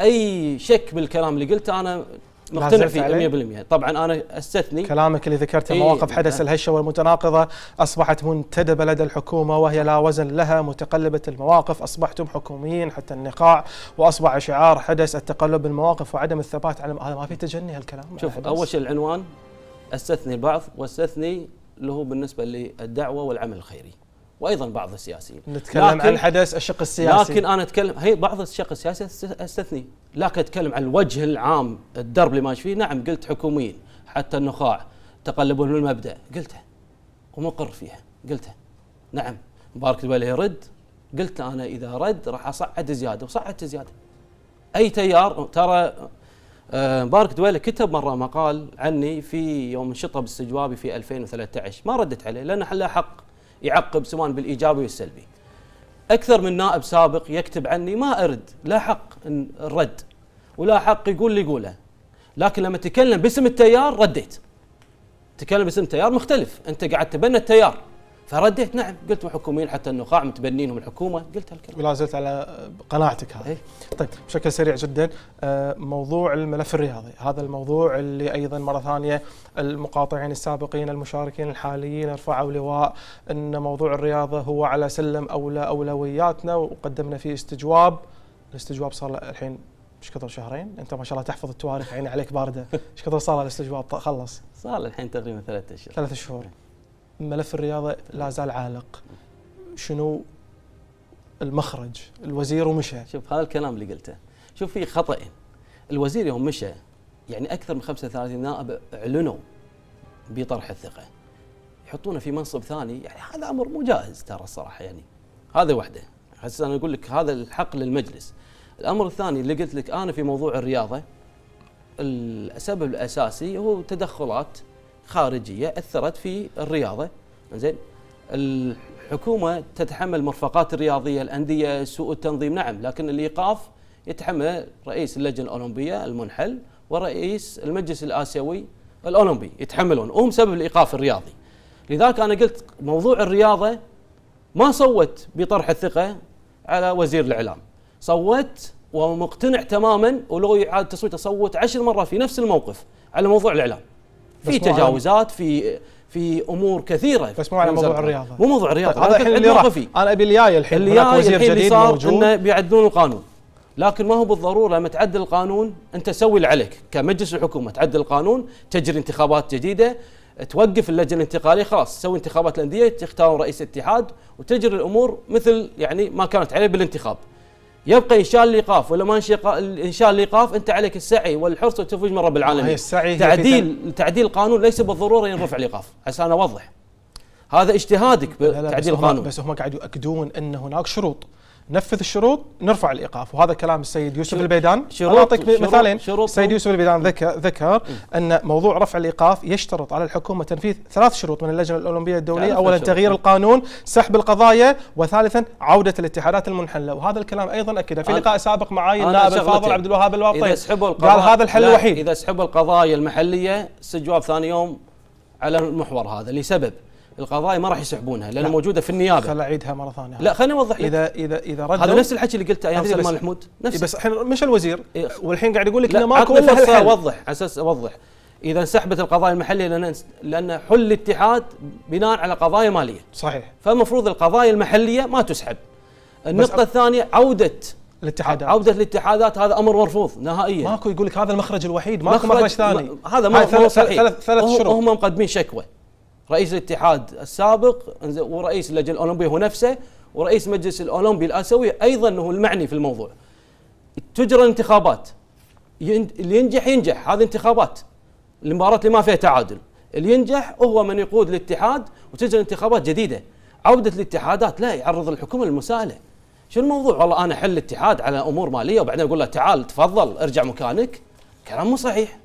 اي شك بالكلام اللي قلته انا مقتنع فيه 100% طبعا انا استثني كلامك اللي ذكرته إيه مواقف حدث الهشه والمتناقضه اصبحت منتدبه لدى الحكومه وهي لا وزن لها متقلبه المواقف اصبحتم حكوميين حتى النقاع واصبح شعار حدث التقلب بالمواقف وعدم الثبات على هذا ما في تجني هالكلام شوف يعني اول شيء العنوان استثني البعض واستثني اللي هو بالنسبه للدعوه والعمل الخيري وايضا بعض السياسيين نتكلم عن حدث الشق السياسي لكن انا اتكلم هي بعض الشق السياسي استثني لكن اتكلم عن الوجه العام الدرب اللي ماشي فيه نعم قلت حكوميين حتى النخاع تقلبون المبدا قلتها ومقر فيها قلتها نعم مبارك الولي يرد قلت انا اذا رد راح اصعد زياده وصعدت زياده اي تيار ترى آه، مبارك دويلة كتب مرة مقال عني في يوم الشطب استجوابي في 2013 ما ردت عليه لأن له حق يعقب سواء بالإيجابي والسلبي أكثر من نائب سابق يكتب عني ما أرد لا حق الرد ولا حق يقول اللي يقوله لكن لما تكلم باسم التيار رديت تكلم باسم التيار مختلف أنت قاعد تبنى التيار فرديت نعم قلت حكوميين حتى النخاع متبنينهم الحكومه قلت هالكلام ولا زلت على قناعتك هذه إيه؟ طيب بشكل سريع جدا آه، موضوع الملف الرياضي هذا الموضوع اللي ايضا مره ثانيه المقاطعين السابقين المشاركين الحاليين رفعوا لواء ان موضوع الرياضه هو على سلم اولى اولوياتنا وقدمنا فيه استجواب الاستجواب صار الحين ايش كثر شهرين؟ انت ما شاء الله تحفظ التواريخ عيني عليك بارده، ايش كثر صار الاستجواب طيب، خلص؟ صار الحين تقريبا ثلاثة اشهر ثلاثة شهور ملف الرياضة لا زال عالق شنو المخرج الوزير ومشى شوف هذا الكلام اللي قلته شوف في خطأين الوزير يوم مشى يعني أكثر من 35 نائب أعلنوا بطرح الثقة يحطونه في منصب ثاني يعني هذا أمر مو جاهز ترى الصراحة يعني هذا وحده هسه أنا أقول لك هذا الحق للمجلس الأمر الثاني اللي قلت لك أنا في موضوع الرياضة السبب الأساسي هو تدخلات خارجيه اثرت في الرياضه زين الحكومه تتحمل مرفقات الرياضيه الانديه سوء التنظيم نعم لكن الايقاف يتحمل رئيس اللجنه الاولمبيه المنحل ورئيس المجلس الاسيوي الاولمبي يتحملون وهم سبب الايقاف الرياضي لذلك انا قلت موضوع الرياضه ما صوت بطرح الثقه على وزير الاعلام صوت ومقتنع تماما ولو يعاد تصويت صوت عشر مرات في نفس الموقف على موضوع الاعلام في تجاوزات في في امور كثيره بس مو على موضوع الرياضه مو موضوع الرياضه هذا الحين اللي راح انا ابي الياي الحين اللي جاي وزير الحين جديد صار موجود انه بيعدلون القانون لكن ما هو بالضروره لما تعدل القانون انت تسوي اللي عليك كمجلس الحكومه تعدل القانون تجري انتخابات جديده توقف اللجنه الانتقاليه خلاص تسوي انتخابات الانديه تختارون رئيس اتحاد وتجري الامور مثل يعني ما كانت عليه بالانتخاب يبقى انشاء الايقاف ولا ما انشاء الايقاف انت عليك السعي والحرص والتفويج من رب العالمين السعي تعديل تن... تعديل القانون ليس بالضروره ينرفع الايقاف عسى انا اوضح هذا اجتهادك بتعديل القانون بس هم قاعد يؤكدون ان هناك شروط نفذ الشروط نرفع الايقاف وهذا كلام السيد يوسف شروط البيدان شروط اعطيك مثالين شروط السيد يوسف البيدان ذكر ذكر ان موضوع رفع الايقاف يشترط على الحكومه تنفيذ ثلاث شروط من اللجنه الاولمبيه الدوليه اولا تغيير القانون سحب القضايا وثالثا عوده الاتحادات المنحله وهذا الكلام ايضا اكده في لقاء سابق معي النائب الفاضل عبد الوهاب الواطي قال هذا الحل الوحيد اذا سحبوا القضايا المحليه سجواب ثاني يوم على المحور هذا لسبب القضايا ما راح يسحبونها لان لا. موجوده في النيابه خل اعيدها مره ثانيه لا خليني اوضح اذا اذا اذا ردوا هذا نفس الحكي اللي قلته ايام سلمان محمود إيه، نفس بس الحين مش الوزير إيه والحين قاعد يقول لك انه ماكو الا الحل اوضح على اساس اوضح اذا انسحبت القضايا المحليه لان لان حل الاتحاد بناء على قضايا ماليه صحيح فالمفروض القضايا المحليه ما تسحب النقطه الثانيه عوده الاتحادات عوده الاتحادات هذا امر مرفوض نهائيا ماكو يقول لك هذا المخرج الوحيد ماكو مخرج, مخرج ثاني هذا ما هو ثلاث ثلاث شروط هم مقدمين شكوى رئيس الاتحاد السابق ورئيس اللجنه الاولمبيه هو نفسه ورئيس مجلس الاولمبي الاسيوي ايضا هو المعني في الموضوع تجرى الانتخابات اللي ينجح ينجح هذه انتخابات المباراه اللي ما فيها تعادل اللي ينجح هو من يقود الاتحاد وتجري انتخابات جديده عوده الاتحادات لا يعرض الحكومه للمساءله شو الموضوع والله انا احل الاتحاد على امور ماليه وبعدين اقول له تعال تفضل ارجع مكانك كلام مو صحيح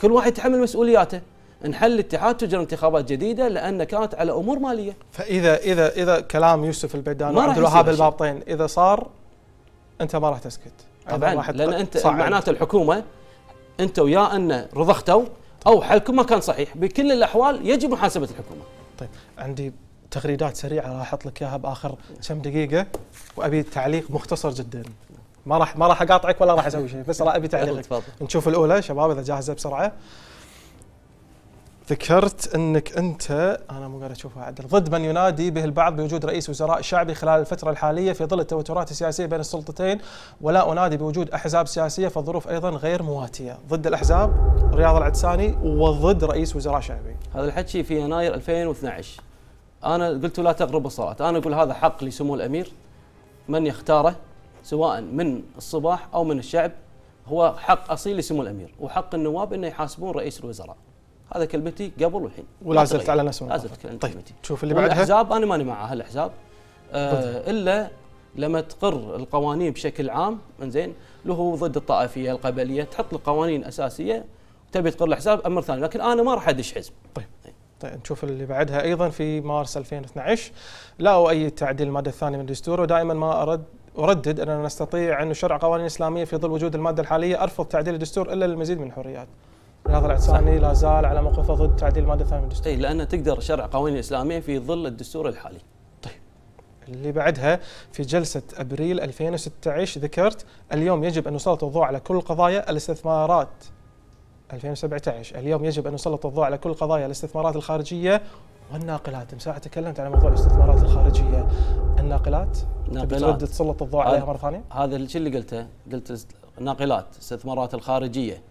كل واحد يتحمل مسؤولياته نحل الاتحاد تجرى انتخابات جديده لان كانت على امور ماليه. فاذا اذا اذا كلام يوسف البيدان وعبد الوهاب البابطين اذا صار انت ما راح تسكت. طبعا لان انت معناته الحكومه انتم يا ان رضختوا او حلكم ما كان صحيح، بكل الاحوال يجب محاسبه الحكومه. طيب عندي تغريدات سريعه راح احط لك اياها باخر كم دقيقه وابي تعليق مختصر جدا. ما راح ما راح اقاطعك ولا راح اسوي شيء بس ابي تعليق نشوف الاولى شباب اذا جاهزه بسرعه ذكرت انك انت انا مو قاعد اشوفها عدل ضد من ينادي به البعض بوجود رئيس وزراء شعبي خلال الفتره الحاليه في ظل التوترات السياسيه بين السلطتين ولا انادي بوجود احزاب سياسيه فالظروف ايضا غير مواتيه ضد الاحزاب رياض العدساني وضد رئيس وزراء شعبي هذا الحكي في يناير 2012 انا قلت لا تغرب الصلاه انا اقول هذا حق لسمو الامير من يختاره سواء من الصباح او من الشعب هو حق اصيل لسمو الامير وحق النواب انه يحاسبون رئيس الوزراء هذا كلمتي قبل والحين ولا زلت على نفس لا زلت طيب كلمتي شوف اللي بعدها الاحزاب انا ماني مع هالاحزاب آه الا لما تقر القوانين بشكل عام انزين اللي هو ضد الطائفيه القبليه تحط القوانين اساسيه تبي تقر الاحزاب امر ثاني لكن انا ما راح ادش حزب طيب إيه. طيب نشوف اللي بعدها ايضا في مارس 2012 لا اي تعديل الماده الثانيه من الدستور ودائما ما ارد اردد اننا نستطيع ان نشرع قوانين اسلاميه في ظل وجود الماده الحاليه ارفض تعديل الدستور الا للمزيد من الحريات الناظر العتساني لا زال على موقفه ضد تعديل الماده الثانيه من الدستور. اي لانه تقدر شرع قوانين اسلاميه في ظل الدستور الحالي. طيب. اللي بعدها في جلسة أبريل 2016 ذكرت اليوم يجب أن نسلط الضوء على كل قضايا الاستثمارات 2017 اليوم يجب أن نسلط الضوء على كل قضايا الاستثمارات الخارجية والناقلات من ساعة تكلمت على موضوع الاستثمارات الخارجية الناقلات ناقلات ترد تسلط الضوء عليها آه، مرة ثانية؟ هذا الشيء اللي قلته قلت ناقلات استثمارات الخارجية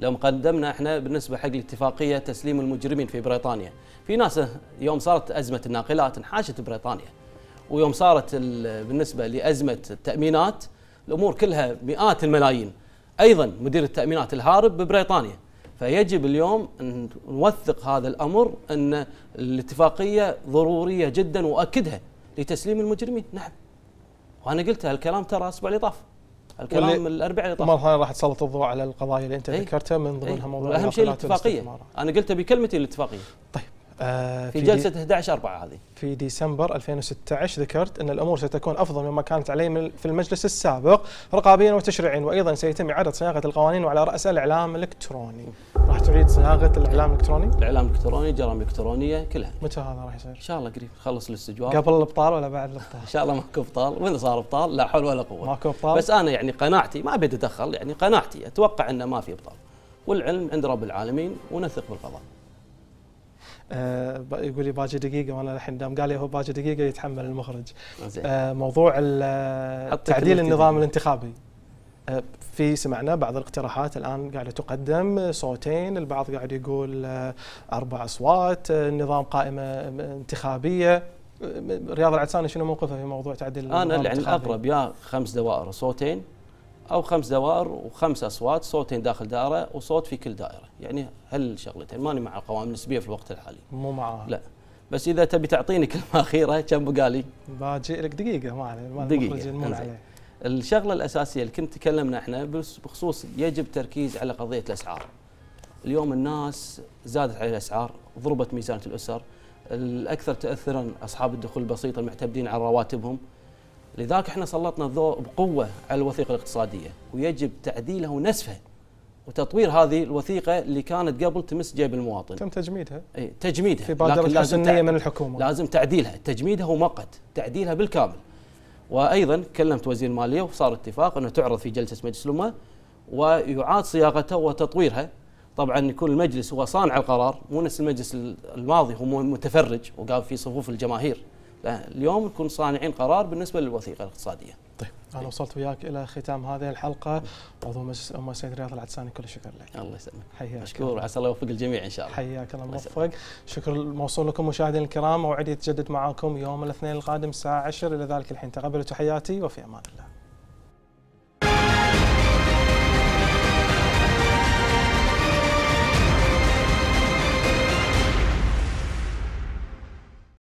لو قدمنا احنا بالنسبه حق الاتفاقيه تسليم المجرمين في بريطانيا في ناس يوم صارت ازمه الناقلات انحاشت بريطانيا ويوم صارت بالنسبه لازمه التامينات الامور كلها مئات الملايين ايضا مدير التامينات الهارب ببريطانيا فيجب اليوم ان نوثق هذا الامر ان الاتفاقيه ضروريه جدا واكدها لتسليم المجرمين نعم وانا قلت هالكلام ترى اسبوع اللي طاف الكلام الاربعاء اللي طاف مره ثانيه راح تسلط الضوء على القضايا اللي انت ايه؟ ذكرتها من ضمنها ايه؟ موضوع اهم شيء الاتفاقيه انا قلتها بكلمتي الاتفاقيه طيب آه في, في جلسه 11 4 هذه في ديسمبر 2016 ذكرت ان الامور ستكون افضل مما كانت عليه في المجلس السابق رقابيا وتشريعيا وايضا سيتم اعاده صياغه القوانين وعلى راسها الاعلام الالكتروني تعيد صياغه الاعلام الالكتروني؟ الاعلام الالكتروني، الجرائم الالكترونيه كلها. متى هذا راح يصير؟ ان شاء الله قريب نخلص الاستجواب. قبل الابطال ولا بعد الابطال؟ ان شاء الله ماكو ابطال، واذا صار ابطال لا حول ولا قوه. ماكو ابطال؟ بس انا يعني قناعتي ما ابي اتدخل يعني قناعتي اتوقع انه ما في ابطال. والعلم عند رب العالمين ونثق بالقضاء. آه يقول لي باجي دقيقه وانا الحين دام قال لي هو باجي دقيقه يتحمل المخرج. آه موضوع تعديل النظام الانتخابي. في سمعنا بعض الاقتراحات الان قاعده تقدم صوتين، البعض قاعد يقول آه، اربع اصوات، آه، نظام قائمه آه، انتخابيه. رياض العدساني شنو موقفه في موضوع تعديل انا اللي عند الاقرب يا خمس دوائر صوتين او خمس دوائر وخمس اصوات، صوتين داخل دائره وصوت في كل دائره، يعني هل شغلتين ماني مع القوائم النسبيه في الوقت الحالي. مو معاها. لا. بس اذا تبي تعطيني كلمه اخيره كم بقالي؟ باجي لك دقيقه ما عليه دقيقه مو عليه. الشغله الاساسيه اللي كنت تكلمنا احنا بخصوص يجب تركيز على قضيه الاسعار. اليوم الناس زادت عليها الاسعار، ضربت ميزانه الاسر، الاكثر تاثرا اصحاب الدخول البسيطه المعتمدين على رواتبهم. لذلك احنا سلطنا الضوء بقوه على الوثيقه الاقتصاديه ويجب تعديلها ونسفها وتطوير هذه الوثيقه اللي كانت قبل تمس جيب المواطن. تم تجميدها. اي تجميدها. في بادره حسنيه من الحكومه. لازم تعديلها، تجميدها ومقت، تعديلها بالكامل. وايضا كلمت وزير الماليه وصار اتفاق انه تعرض في جلسه مجلس الامه ويعاد صياغتها وتطويرها طبعا يكون المجلس هو صانع القرار مو نفس المجلس الماضي هو متفرج وقام في صفوف الجماهير اليوم نكون صانعين قرار بالنسبه للوثيقه الاقتصاديه. طيب انا وصلت وياك الى ختام هذه الحلقه عضو مجلس الامه السيد رياض العدساني كل الشكر لك. الله يسلمك. حياك مشكور وعسى الله يوفق الجميع ان شاء الله. حياك الله موفق. شكر موصول لكم مشاهدينا الكرام موعدي يتجدد معاكم يوم الاثنين القادم الساعه 10 الى ذلك الحين تقبلوا تحياتي وفي امان الله.